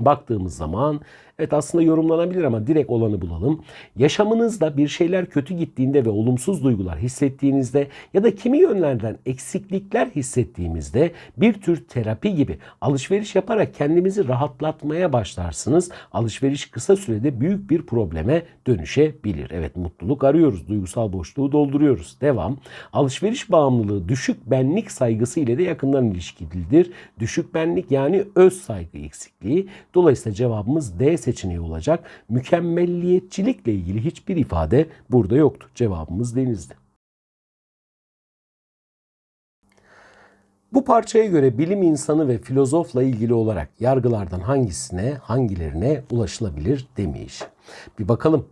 Baktığımız zaman Evet aslında yorumlanabilir ama direkt olanı bulalım. Yaşamınızda bir şeyler kötü gittiğinde ve olumsuz duygular hissettiğinizde ya da kimi yönlerden eksiklikler hissettiğimizde bir tür terapi gibi alışveriş yaparak kendimizi rahatlatmaya başlarsınız. Alışveriş kısa sürede büyük bir probleme dönüşebilir. Evet mutluluk arıyoruz. Duygusal boşluğu dolduruyoruz. Devam. Alışveriş bağımlılığı düşük benlik saygısı ile de yakından ilişkilidir. Düşük benlik yani öz saygı eksikliği. Dolayısıyla cevabımız D seçeneği olacak. Mükemmelliyetçilikle ilgili hiçbir ifade burada yoktu. Cevabımız denizdi. Bu parçaya göre bilim insanı ve filozofla ilgili olarak yargılardan hangisine, hangilerine ulaşılabilir demiş. Bir bakalım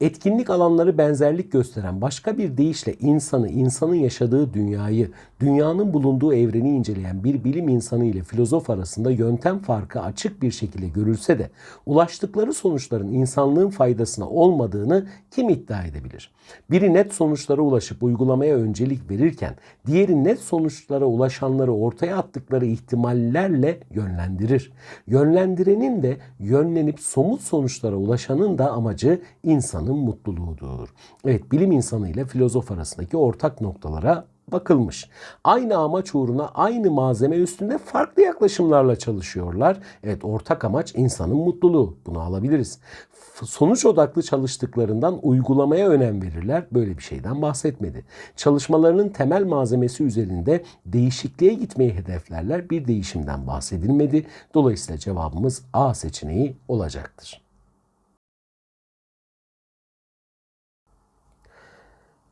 etkinlik alanları benzerlik gösteren başka bir deyişle insanı, insanın yaşadığı dünyayı, dünyanın bulunduğu evreni inceleyen bir bilim insanı ile filozof arasında yöntem farkı açık bir şekilde görülse de ulaştıkları sonuçların insanlığın faydasına olmadığını kim iddia edebilir? Biri net sonuçlara ulaşıp uygulamaya öncelik verirken diğeri net sonuçlara ulaşanları ortaya attıkları ihtimallerle yönlendirir. Yönlendirenin de yönlenip somut sonuçlara ulaşanın da amacı insan insanın mutluluğudur. Evet bilim insanı ile filozof arasındaki ortak noktalara bakılmış. Aynı amaç uğruna aynı malzeme üstünde farklı yaklaşımlarla çalışıyorlar. Evet ortak amaç insanın mutluluğu. Bunu alabiliriz. Sonuç odaklı çalıştıklarından uygulamaya önem verirler. Böyle bir şeyden bahsetmedi. Çalışmalarının temel malzemesi üzerinde değişikliğe gitmeyi hedeflerler. Bir değişimden bahsedilmedi. Dolayısıyla cevabımız A seçeneği olacaktır.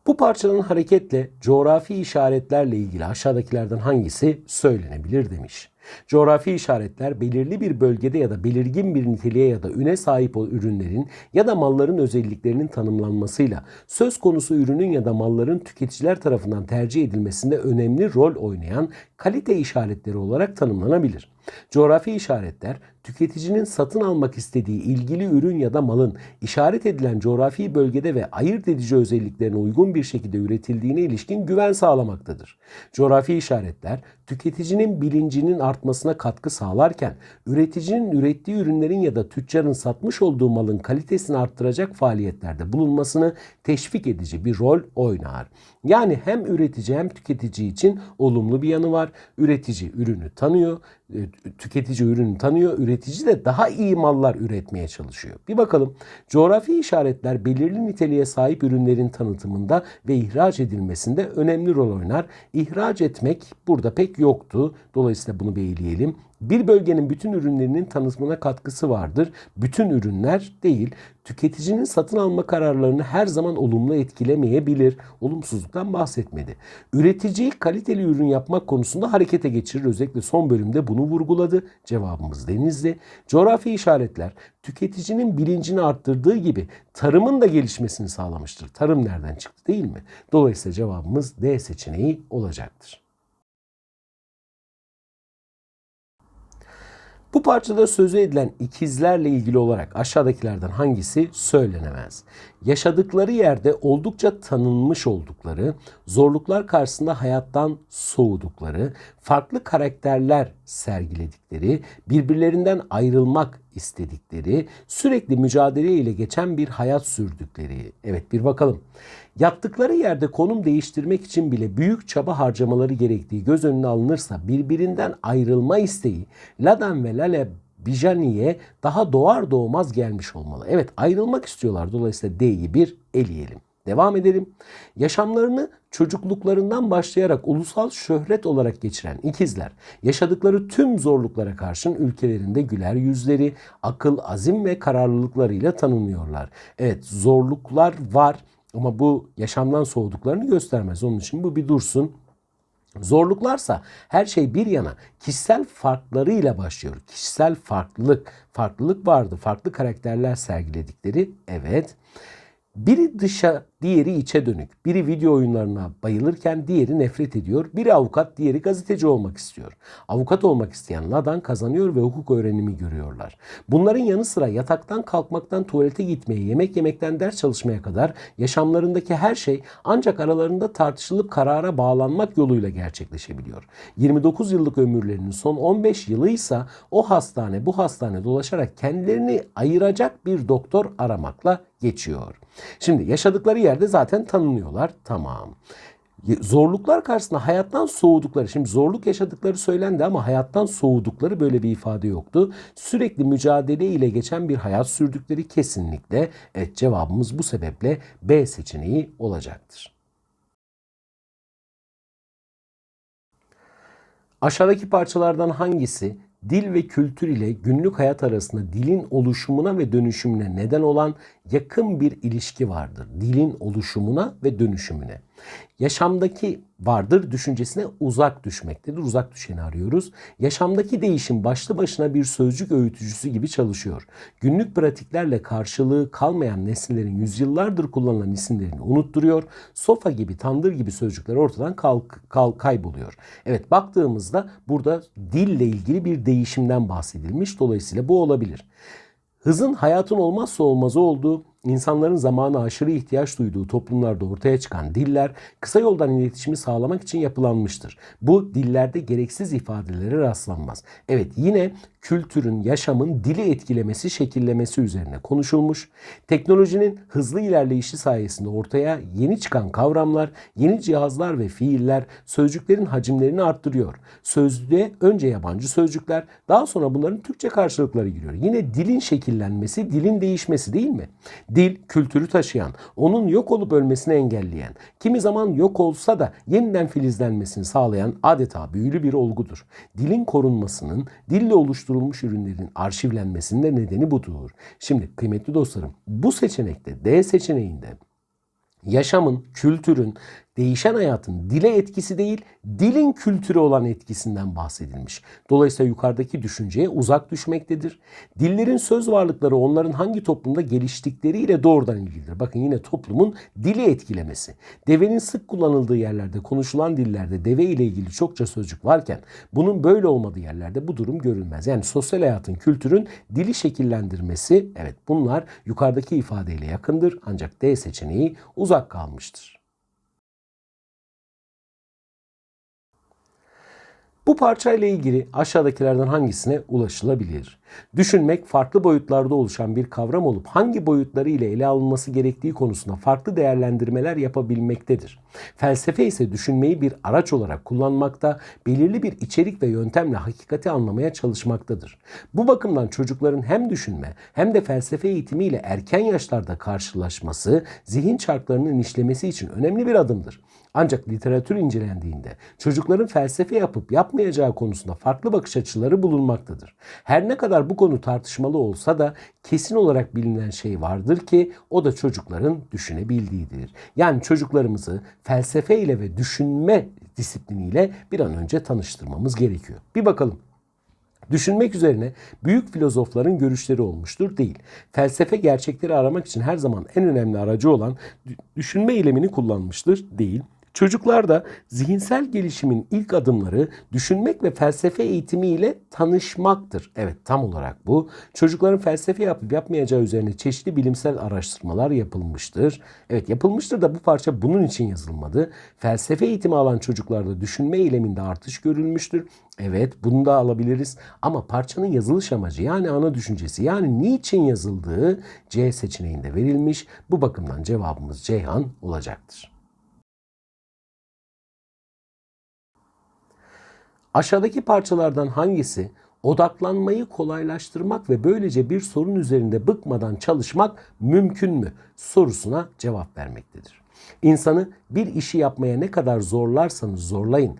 Bu parçanın hareketle coğrafi işaretlerle ilgili aşağıdakilerden hangisi söylenebilir demiş. Coğrafi işaretler belirli bir bölgede ya da belirgin bir niteliğe ya da üne sahip olan ürünlerin ya da malların özelliklerinin tanımlanmasıyla söz konusu ürünün ya da malların tüketiciler tarafından tercih edilmesinde önemli rol oynayan kalite işaretleri olarak tanımlanabilir. Coğrafi işaretler tüketicinin satın almak istediği ilgili ürün ya da malın işaret edilen coğrafi bölgede ve ayırt edici özelliklerine uygun bir şekilde üretildiğine ilişkin güven sağlamaktadır. Coğrafi işaretler tüketicinin bilincinin artmasına katkı sağlarken üreticinin ürettiği ürünlerin ya da tüccarın satmış olduğu malın kalitesini arttıracak faaliyetlerde bulunmasını teşvik edici bir rol oynar. Yani hem üretici hem tüketici için olumlu bir yanı var. Üretici ürünü tanıyor, e, tüketici ürünü tanıyor, üretici üretici de daha iyi mallar üretmeye çalışıyor. Bir bakalım. Coğrafi işaretler belirli niteliğe sahip ürünlerin tanıtımında ve ihraç edilmesinde önemli rol oynar. İhraç etmek burada pek yoktu. Dolayısıyla bunu belirleyelim. Bir bölgenin bütün ürünlerinin tanıtımına katkısı vardır. Bütün ürünler değil. Tüketicinin satın alma kararlarını her zaman olumlu etkilemeyebilir. Olumsuzluktan bahsetmedi. Üreticiyi kaliteli ürün yapmak konusunda harekete geçirir. Özellikle son bölümde bunu vurguladı. Cevabımız Denizli. Coğrafi işaretler tüketicinin bilincini arttırdığı gibi tarımın da gelişmesini sağlamıştır. Tarım nereden çıktı değil mi? Dolayısıyla cevabımız D seçeneği olacaktır. Bu parçada sözü edilen ikizlerle ilgili olarak aşağıdakilerden hangisi söylenemez? Yaşadıkları yerde oldukça tanınmış oldukları, zorluklar karşısında hayattan soğudukları, farklı karakterler sergiledikleri, birbirlerinden ayrılmak istedikleri, sürekli mücadele ile geçen bir hayat sürdükleri. Evet bir bakalım. Yattıkları yerde konum değiştirmek için bile büyük çaba harcamaları gerektiği göz önüne alınırsa birbirinden ayrılma isteği Ladan ve Lale Bijani'ye daha doğar doğmaz gelmiş olmalı. Evet ayrılmak istiyorlar. Dolayısıyla D'yi bir eleyelim. Devam edelim. Yaşamlarını çocukluklarından başlayarak ulusal şöhret olarak geçiren ikizler, yaşadıkları tüm zorluklara karşın ülkelerinde güler yüzleri, akıl, azim ve kararlılıklarıyla tanınıyorlar. Evet zorluklar var ama bu yaşamdan soğuduklarını göstermez. Onun için bu bir dursun. Zorluklarsa her şey bir yana kişisel farklarıyla başlıyor. Kişisel farklılık. Farklılık vardı. Farklı karakterler sergiledikleri. Evet. Biri dışa diğeri içe dönük. Biri video oyunlarına bayılırken diğeri nefret ediyor. Biri avukat, diğeri gazeteci olmak istiyor. Avukat olmak isteyen Ladan kazanıyor ve hukuk öğrenimi görüyorlar. Bunların yanı sıra yataktan kalkmaktan tuvalete gitmeye, yemek yemekten ders çalışmaya kadar yaşamlarındaki her şey ancak aralarında tartışılıp karara bağlanmak yoluyla gerçekleşebiliyor. 29 yıllık ömürlerinin son 15 yılı ise o hastane bu hastane dolaşarak kendilerini ayıracak bir doktor aramakla geçiyor. Şimdi yaşadıkları yer yerde zaten tanınıyorlar. Tamam. Zorluklar karşısında hayattan soğudukları, şimdi zorluk yaşadıkları söylendi ama hayattan soğudukları böyle bir ifade yoktu. Sürekli mücadele ile geçen bir hayat sürdükleri kesinlikle evet cevabımız bu sebeple B seçeneği olacaktır. Aşağıdaki parçalardan hangisi dil ve kültür ile günlük hayat arasında dilin oluşumuna ve dönüşümüne neden olan yakın bir ilişki vardır. Dilin oluşumuna ve dönüşümüne. Yaşamdaki vardır düşüncesine uzak düşmektedir. Uzak düşeni arıyoruz. Yaşamdaki değişim başlı başına bir sözcük öğütücüsü gibi çalışıyor. Günlük pratiklerle karşılığı kalmayan nesnelerin yüzyıllardır kullanılan isimlerini unutturuyor. Sofa gibi, tandır gibi sözcükler ortadan kalk, kalk, kayboluyor. Evet baktığımızda burada dille ilgili bir değişimden bahsedilmiş. Dolayısıyla bu olabilir. Hızın hayatın olmazsa olmazı olduğu insanların zamana aşırı ihtiyaç duyduğu toplumlarda ortaya çıkan diller kısa yoldan iletişimi sağlamak için yapılanmıştır. Bu dillerde gereksiz ifadelere rastlanmaz. Evet yine kültürün, yaşamın dili etkilemesi, şekillemesi üzerine konuşulmuş. Teknolojinin hızlı ilerleyişi sayesinde ortaya yeni çıkan kavramlar, yeni cihazlar ve fiiller sözcüklerin hacimlerini arttırıyor. Sözlüğe önce yabancı sözcükler, daha sonra bunların Türkçe karşılıkları giriyor. Yine dilin şekillenmesi, dilin değişmesi değil mi? dil, kültürü taşıyan, onun yok olup ölmesini engelleyen, kimi zaman yok olsa da yeniden filizlenmesini sağlayan adeta büyülü bir olgudur. Dilin korunmasının, dille oluşturulmuş ürünlerin arşivlenmesinin de nedeni budur. Şimdi kıymetli dostlarım bu seçenekte D seçeneğinde yaşamın, kültürün, değişen hayatın dile etkisi değil, dilin kültürü olan etkisinden bahsedilmiş. Dolayısıyla yukarıdaki düşünceye uzak düşmektedir. Dillerin söz varlıkları onların hangi toplumda geliştikleriyle doğrudan ilgilidir. Bakın yine toplumun dili etkilemesi. Devenin sık kullanıldığı yerlerde konuşulan dillerde deve ile ilgili çokça sözcük varken bunun böyle olmadığı yerlerde bu durum görülmez. Yani sosyal hayatın, kültürün dili şekillendirmesi evet bunlar yukarıdaki ifadeyle yakındır ancak D seçeneği uzak kalmıştır. Bu parçayla ilgili aşağıdakilerden hangisine ulaşılabilir? Düşünmek farklı boyutlarda oluşan bir kavram olup hangi boyutları ile ele alınması gerektiği konusunda farklı değerlendirmeler yapabilmektedir. Felsefe ise düşünmeyi bir araç olarak kullanmakta, belirli bir içerik ve yöntemle hakikati anlamaya çalışmaktadır. Bu bakımdan çocukların hem düşünme hem de felsefe eğitimiyle erken yaşlarda karşılaşması zihin çarklarının işlemesi için önemli bir adımdır. Ancak literatür incelendiğinde çocukların felsefe yapıp yapmayacağı konusunda farklı bakış açıları bulunmaktadır. Her ne kadar bu konu tartışmalı olsa da kesin olarak bilinen şey vardır ki o da çocukların düşünebildiğidir. Yani çocuklarımızı felsefe ile ve düşünme disipliniyle bir an önce tanıştırmamız gerekiyor. Bir bakalım Düşünmek üzerine büyük filozofların görüşleri olmuştur değil. Felsefe gerçekleri aramak için her zaman en önemli aracı olan düşünme eylemini kullanmıştır değil. Çocuklarda zihinsel gelişimin ilk adımları düşünmek ve felsefe eğitimiyle tanışmaktır. Evet tam olarak bu. Çocukların felsefe yapıp yapmayacağı üzerine çeşitli bilimsel araştırmalar yapılmıştır. Evet yapılmıştır da bu parça bunun için yazılmadı. Felsefe eğitimi alan çocuklarda düşünme eyleminde artış görülmüştür. Evet bunu da alabiliriz ama parçanın yazılış amacı yani ana düşüncesi yani niçin yazıldığı C seçeneğinde verilmiş. Bu bakımdan cevabımız Ceyhan olacaktır. Aşağıdaki parçalardan hangisi odaklanmayı kolaylaştırmak ve böylece bir sorun üzerinde bıkmadan çalışmak mümkün mü sorusuna cevap vermektedir. İnsanı bir işi yapmaya ne kadar zorlarsanız zorlayın,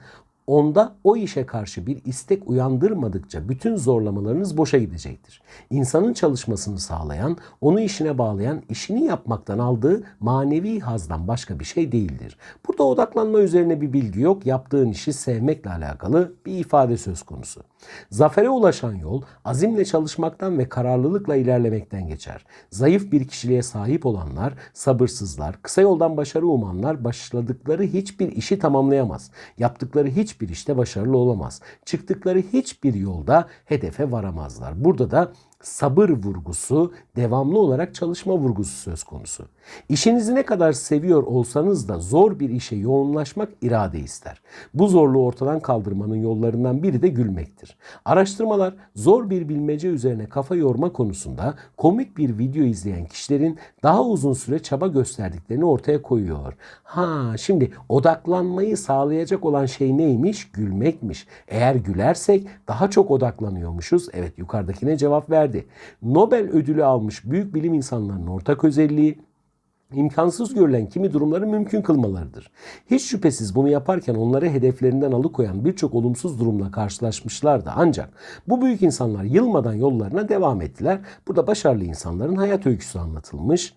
onda o işe karşı bir istek uyandırmadıkça bütün zorlamalarınız boşa gidecektir. İnsanın çalışmasını sağlayan, onu işine bağlayan, işini yapmaktan aldığı manevi hazdan başka bir şey değildir. Burada odaklanma üzerine bir bilgi yok, yaptığın işi sevmekle alakalı bir ifade söz konusu. Zafere ulaşan yol azimle çalışmaktan ve kararlılıkla ilerlemekten geçer. Zayıf bir kişiliğe sahip olanlar, sabırsızlar, kısa yoldan başarı umanlar başladıkları hiçbir işi tamamlayamaz. Yaptıkları hiçbir işte başarılı olamaz. Çıktıkları hiçbir yolda hedefe varamazlar. Burada da sabır vurgusu, devamlı olarak çalışma vurgusu söz konusu. İşinizi ne kadar seviyor olsanız da zor bir işe yoğunlaşmak irade ister. Bu zorluğu ortadan kaldırmanın yollarından biri de gülmektir. Araştırmalar zor bir bilmece üzerine kafa yorma konusunda komik bir video izleyen kişilerin daha uzun süre çaba gösterdiklerini ortaya koyuyor. Ha şimdi odaklanmayı sağlayacak olan şey neymiş? Gülmekmiş. Eğer gülersek daha çok odaklanıyormuşuz. Evet yukarıdakine cevap verdim verdi. Nobel ödülü almış büyük bilim insanlarının ortak özelliği imkansız görülen kimi durumları mümkün kılmalarıdır. Hiç şüphesiz bunu yaparken onları hedeflerinden alıkoyan birçok olumsuz durumla karşılaşmışlardı. Ancak bu büyük insanlar yılmadan yollarına devam ettiler. Burada başarılı insanların hayat öyküsü anlatılmış.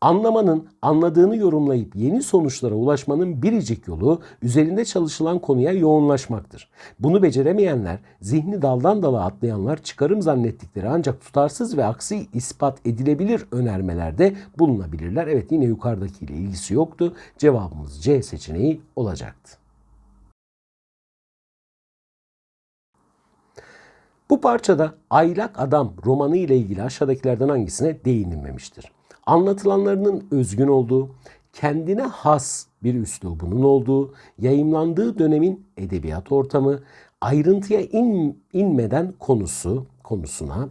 Anlamanın, anladığını yorumlayıp yeni sonuçlara ulaşmanın biricik yolu üzerinde çalışılan konuya yoğunlaşmaktır. Bunu beceremeyenler, zihni daldan dala atlayanlar çıkarım zannettikleri ancak tutarsız ve aksi ispat edilebilir önermelerde bulunabilirler. Evet yine yukarıdakiyle ilgisi yoktu. Cevabımız C seçeneği olacaktı. Bu parçada Aylak Adam romanı ile ilgili aşağıdakilerden hangisine değinilmemiştir? anlatılanlarının özgün olduğu, kendine has bir üslubunun olduğu, yayımlandığı dönemin edebiyat ortamı, ayrıntıya in, inmeden konusu, konusuna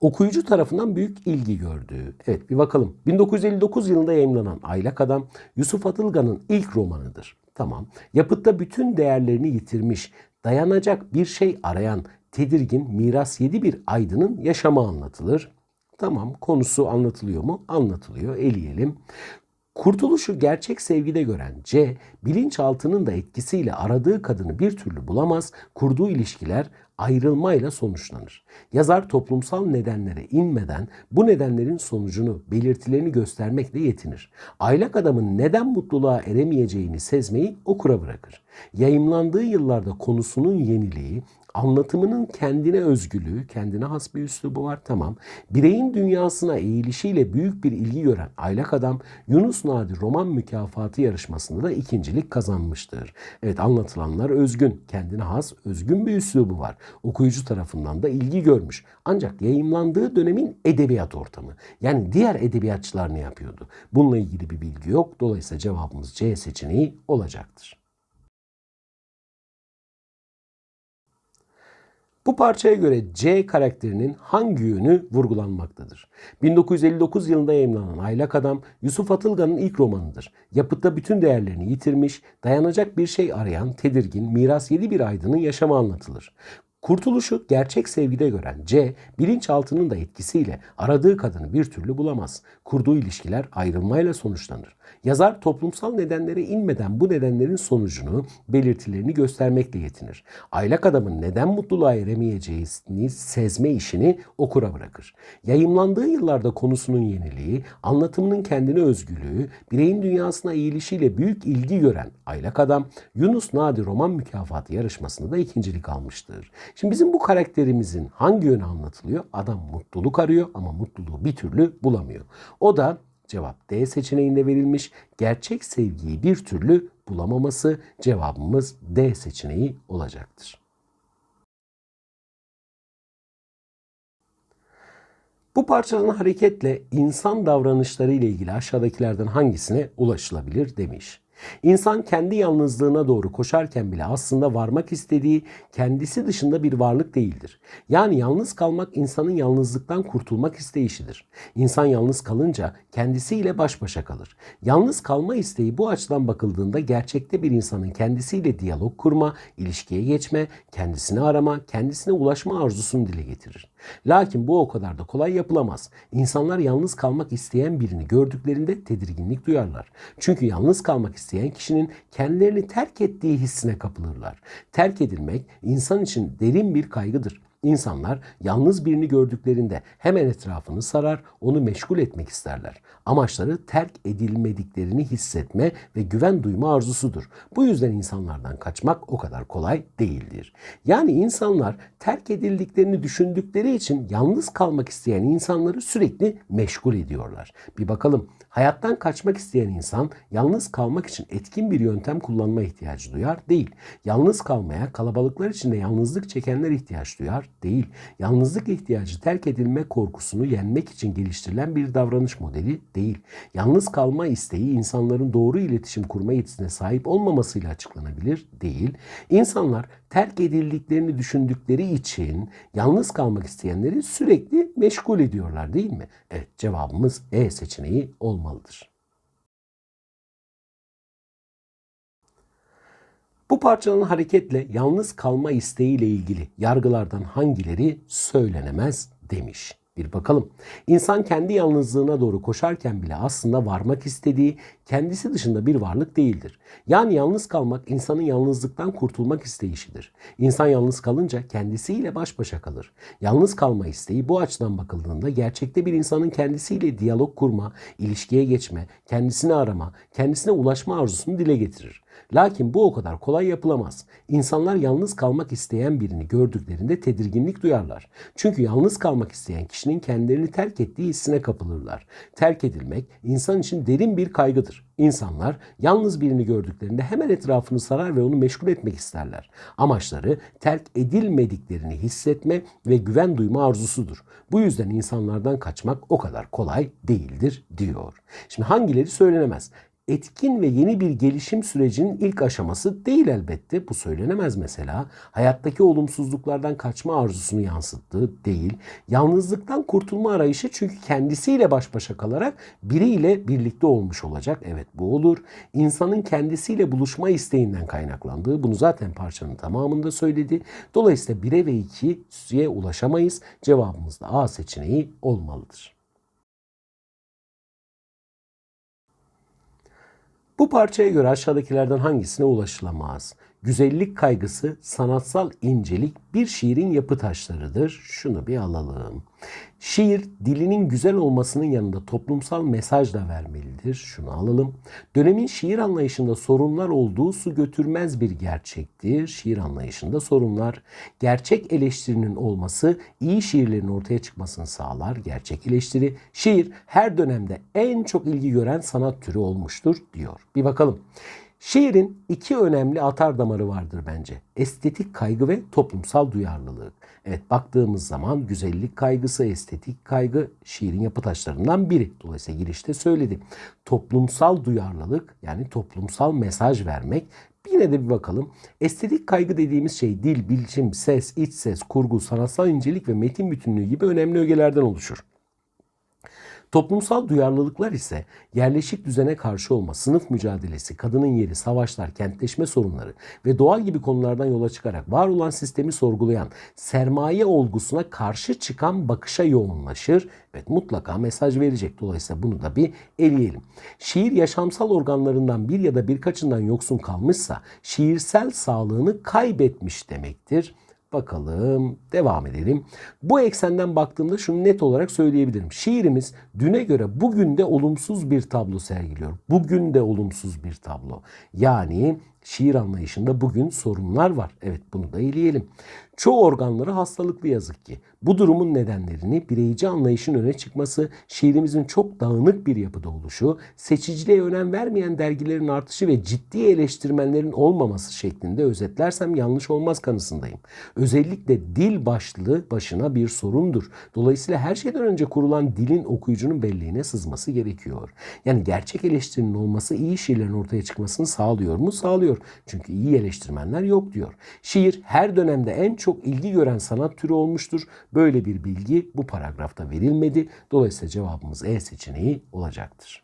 okuyucu tarafından büyük ilgi gördüğü. Evet bir bakalım. 1959 yılında yayımlanan Aylak Adam Yusuf Atılgan'ın ilk romanıdır. Tamam. Yapıtta bütün değerlerini yitirmiş, dayanacak bir şey arayan tedirgin miras yedi bir aydının yaşama anlatılır. Tamam konusu anlatılıyor mu? Anlatılıyor. Eleyelim. Kurtuluşu gerçek sevgide gören C, bilinçaltının da etkisiyle aradığı kadını bir türlü bulamaz, kurduğu ilişkiler ayrılmayla sonuçlanır. Yazar toplumsal nedenlere inmeden bu nedenlerin sonucunu, belirtilerini göstermekle yetinir. Aylak adamın neden mutluluğa eremeyeceğini sezmeyi okura bırakır. Yayımlandığı yıllarda konusunun yeniliği, anlatımının kendine özgülüğü, kendine has bir üslubu var tamam. Bireyin dünyasına eğilişiyle büyük bir ilgi gören Aylak Adam, Yunus Nadi Roman Mükafatı yarışmasında da ikincilik kazanmıştır. Evet anlatılanlar özgün, kendine has özgün bir üslubu var. Okuyucu tarafından da ilgi görmüş. Ancak yayımlandığı dönemin edebiyat ortamı. Yani diğer edebiyatçılar ne yapıyordu? Bununla ilgili bir bilgi yok. Dolayısıyla cevabımız C seçeneği olacaktır. Bu parçaya göre C karakterinin hangi yönü vurgulanmaktadır? 1959 yılında yayımlanan Aylak Adam, Yusuf Atılgan'ın ilk romanıdır. Yapıtta bütün değerlerini yitirmiş, dayanacak bir şey arayan, tedirgin, miras yedi bir aydının yaşamı anlatılır. Kurtuluşu gerçek sevgide gören C, bilinçaltının da etkisiyle aradığı kadını bir türlü bulamaz. Kurduğu ilişkiler ayrılmayla sonuçlanır. Yazar toplumsal nedenlere inmeden bu nedenlerin sonucunu, belirtilerini göstermekle yetinir. Aylak adamın neden mutluluğa eremeyeceğini sezme işini okura bırakır. Yayımlandığı yıllarda konusunun yeniliği, anlatımının kendine özgülüğü, bireyin dünyasına eğilişiyle büyük ilgi gören Aylak Adam, Yunus Nadi Roman Mükafatı yarışmasında da ikincilik almıştır. Şimdi bizim bu karakterimizin hangi yönü anlatılıyor? Adam mutluluk arıyor ama mutluluğu bir türlü bulamıyor. O da cevap D seçeneğinde verilmiş. Gerçek sevgiyi bir türlü bulamaması cevabımız D seçeneği olacaktır. Bu parçadan hareketle insan davranışları ile ilgili aşağıdakilerden hangisine ulaşılabilir demiş. İnsan kendi yalnızlığına doğru koşarken bile aslında varmak istediği kendisi dışında bir varlık değildir. Yani yalnız kalmak insanın yalnızlıktan kurtulmak isteyişidir. İnsan yalnız kalınca kendisiyle baş başa kalır. Yalnız kalma isteği bu açıdan bakıldığında gerçekte bir insanın kendisiyle diyalog kurma, ilişkiye geçme, kendisini arama, kendisine ulaşma arzusunu dile getirir. Lakin bu o kadar da kolay yapılamaz. İnsanlar yalnız kalmak isteyen birini gördüklerinde tedirginlik duyarlar. Çünkü yalnız kalmak isteyen kişinin kendilerini terk ettiği hissine kapılırlar. Terk edilmek insan için derin bir kaygıdır. İnsanlar yalnız birini gördüklerinde hemen etrafını sarar, onu meşgul etmek isterler. Amaçları terk edilmediklerini hissetme ve güven duyma arzusudur. Bu yüzden insanlardan kaçmak o kadar kolay değildir. Yani insanlar terk edildiklerini düşündükleri için yalnız kalmak isteyen insanları sürekli meşgul ediyorlar. Bir bakalım Hayattan kaçmak isteyen insan yalnız kalmak için etkin bir yöntem kullanma ihtiyacı duyar değil. Yalnız kalmaya kalabalıklar içinde yalnızlık çekenler ihtiyaç duyar değil. Yalnızlık ihtiyacı terk edilme korkusunu yenmek için geliştirilen bir davranış modeli değil. Yalnız kalma isteği insanların doğru iletişim kurma yetisine sahip olmamasıyla açıklanabilir değil. İnsanlar terk edildiklerini düşündükleri için yalnız kalmak isteyenleri sürekli meşgul ediyorlar değil mi? Evet cevabımız E seçeneği olmalıdır. Bu parçanın hareketle yalnız kalma isteğiyle ilgili yargılardan hangileri söylenemez demiş. Bir bakalım. İnsan kendi yalnızlığına doğru koşarken bile aslında varmak istediği kendisi dışında bir varlık değildir. Yani yalnız kalmak insanın yalnızlıktan kurtulmak isteyişidir. İnsan yalnız kalınca kendisiyle baş başa kalır. Yalnız kalma isteği bu açıdan bakıldığında gerçekte bir insanın kendisiyle diyalog kurma, ilişkiye geçme, kendisini arama, kendisine ulaşma arzusunu dile getirir. Lakin bu o kadar kolay yapılamaz. İnsanlar yalnız kalmak isteyen birini gördüklerinde tedirginlik duyarlar. Çünkü yalnız kalmak isteyen kişinin kendilerini terk ettiği hissine kapılırlar. Terk edilmek insan için derin bir kaygıdır. İnsanlar yalnız birini gördüklerinde hemen etrafını sarar ve onu meşgul etmek isterler. Amaçları terk edilmediklerini hissetme ve güven duyma arzusudur. Bu yüzden insanlardan kaçmak o kadar kolay değildir diyor. Şimdi hangileri söylenemez? etkin ve yeni bir gelişim sürecinin ilk aşaması değil elbette. Bu söylenemez mesela. Hayattaki olumsuzluklardan kaçma arzusunu yansıttığı değil. Yalnızlıktan kurtulma arayışı çünkü kendisiyle baş başa kalarak biriyle birlikte olmuş olacak. Evet bu olur. İnsanın kendisiyle buluşma isteğinden kaynaklandığı bunu zaten parçanın tamamında söyledi. Dolayısıyla 1'e ve 2'ye ulaşamayız. Cevabımız da A seçeneği olmalıdır. Bu parçaya göre aşağıdakilerden hangisine ulaşılamaz? Güzellik kaygısı, sanatsal incelik bir şiirin yapı taşlarıdır. Şunu bir alalım. Şiir dilinin güzel olmasının yanında toplumsal mesaj da vermelidir. Şunu alalım. Dönemin şiir anlayışında sorunlar olduğu su götürmez bir gerçektir. Şiir anlayışında sorunlar gerçek eleştirinin olması iyi şiirlerin ortaya çıkmasını sağlar. Gerçek eleştiri şiir her dönemde en çok ilgi gören sanat türü olmuştur diyor. Bir bakalım. Şiirin iki önemli atar damarı vardır bence. Estetik kaygı ve toplumsal duyarlılık. Evet baktığımız zaman güzellik kaygısı, estetik kaygı şiirin yapı taşlarından biri. Dolayısıyla girişte söyledim. Toplumsal duyarlılık yani toplumsal mesaj vermek Yine de bir bakalım. Estetik kaygı dediğimiz şey dil, bilişim, ses, iç ses, kurgu, sanatsal incelik ve metin bütünlüğü gibi önemli ögelerden oluşur. Toplumsal duyarlılıklar ise yerleşik düzene karşı olma, sınıf mücadelesi, kadının yeri, savaşlar, kentleşme sorunları ve doğal gibi konulardan yola çıkarak var olan sistemi sorgulayan, sermaye olgusuna karşı çıkan bakışa yoğunlaşır. Evet mutlaka mesaj verecek. Dolayısıyla bunu da bir eleyelim. Şiir yaşamsal organlarından bir ya da birkaçından yoksun kalmışsa şiirsel sağlığını kaybetmiş demektir. Bakalım devam edelim. Bu eksenden baktığımda şunu net olarak söyleyebilirim. Şiirimiz düne göre bugün de olumsuz bir tablo sergiliyor. Bugün de olumsuz bir tablo. Yani şiir anlayışında bugün sorunlar var. Evet bunu da eleyelim. Çoğu organları hastalıklı yazık ki. Bu durumun nedenlerini bireyci anlayışın öne çıkması, şiirimizin çok dağınık bir yapıda oluşu, seçiciliğe önem vermeyen dergilerin artışı ve ciddi eleştirmenlerin olmaması şeklinde özetlersem yanlış olmaz kanısındayım. Özellikle dil başlığı başına bir sorundur. Dolayısıyla her şeyden önce kurulan dilin okuyucunun belliğine sızması gerekiyor. Yani gerçek eleştirinin olması iyi şiirlerin ortaya çıkmasını sağlıyor mu? Sağlıyor. Çünkü iyi eleştirmenler yok diyor. Şiir her dönemde en çok ilgi gören sanat türü olmuştur. Böyle bir bilgi bu paragrafta verilmedi. Dolayısıyla cevabımız E seçeneği olacaktır.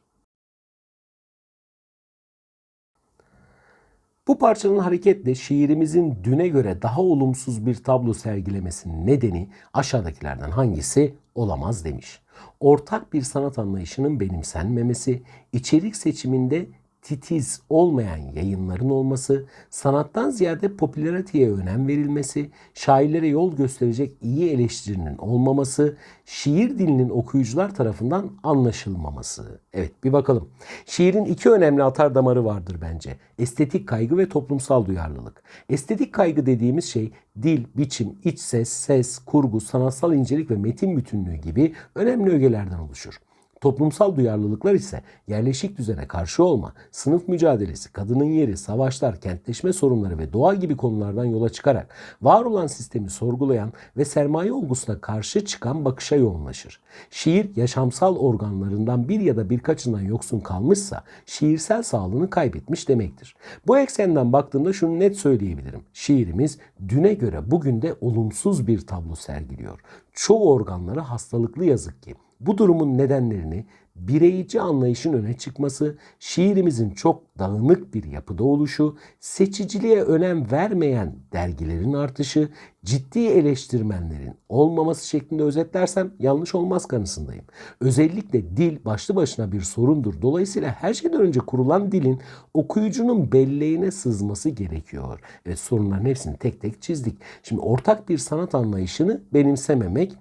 Bu parçanın hareketle şiirimizin düne göre daha olumsuz bir tablo sergilemesinin nedeni aşağıdakilerden hangisi olamaz demiş. Ortak bir sanat anlayışının benimsenmemesi, içerik seçiminde titiz olmayan yayınların olması, sanattan ziyade popülariteye önem verilmesi, şairlere yol gösterecek iyi eleştirinin olmaması, şiir dilinin okuyucular tarafından anlaşılmaması. Evet bir bakalım. Şiirin iki önemli atar damarı vardır bence. Estetik kaygı ve toplumsal duyarlılık. Estetik kaygı dediğimiz şey dil, biçim, iç ses, ses, kurgu, sanatsal incelik ve metin bütünlüğü gibi önemli ögelerden oluşur. Toplumsal duyarlılıklar ise yerleşik düzene karşı olma, sınıf mücadelesi, kadının yeri, savaşlar, kentleşme sorunları ve doğa gibi konulardan yola çıkarak var olan sistemi sorgulayan ve sermaye olgusuna karşı çıkan bakışa yoğunlaşır. Şiir yaşamsal organlarından bir ya da birkaçından yoksun kalmışsa şiirsel sağlığını kaybetmiş demektir. Bu eksenden baktığımda şunu net söyleyebilirim. Şiirimiz düne göre bugün de olumsuz bir tablo sergiliyor. Çoğu organları hastalıklı yazık ki. Bu durumun nedenlerini bireyci anlayışın öne çıkması, şiirimizin çok dağınık bir yapıda oluşu, seçiciliğe önem vermeyen dergilerin artışı, ciddi eleştirmenlerin olmaması şeklinde özetlersem yanlış olmaz kanısındayım. Özellikle dil başlı başına bir sorundur. Dolayısıyla her şeyden önce kurulan dilin okuyucunun belleğine sızması gerekiyor. Evet sorunların hepsini tek tek çizdik. Şimdi ortak bir sanat anlayışını benimsememek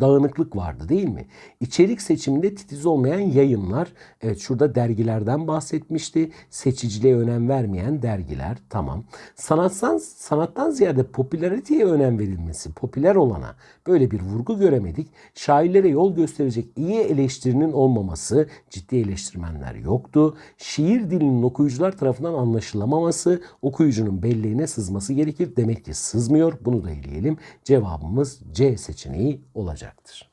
dağınıklık vardı değil mi? İçerik seçiminde titiz olmayan yayınlar. Evet şurada dergilerden bahsetmişti. Seçiciliğe önem vermeyen dergiler. Tamam. Sanatsan sanattan ziyade popülariteye önem verilmesi. Popüler olana böyle bir vurgu göremedik. Şairlere yol gösterecek iyi eleştirinin olmaması. Ciddi eleştirmenler yoktu. Şiir dilinin okuyucular tarafından anlaşılamaması. Okuyucunun belleğine sızması gerekir. Demek ki sızmıyor. Bunu da eleyelim. Cevabımız C seçeneği olacak olacaktır.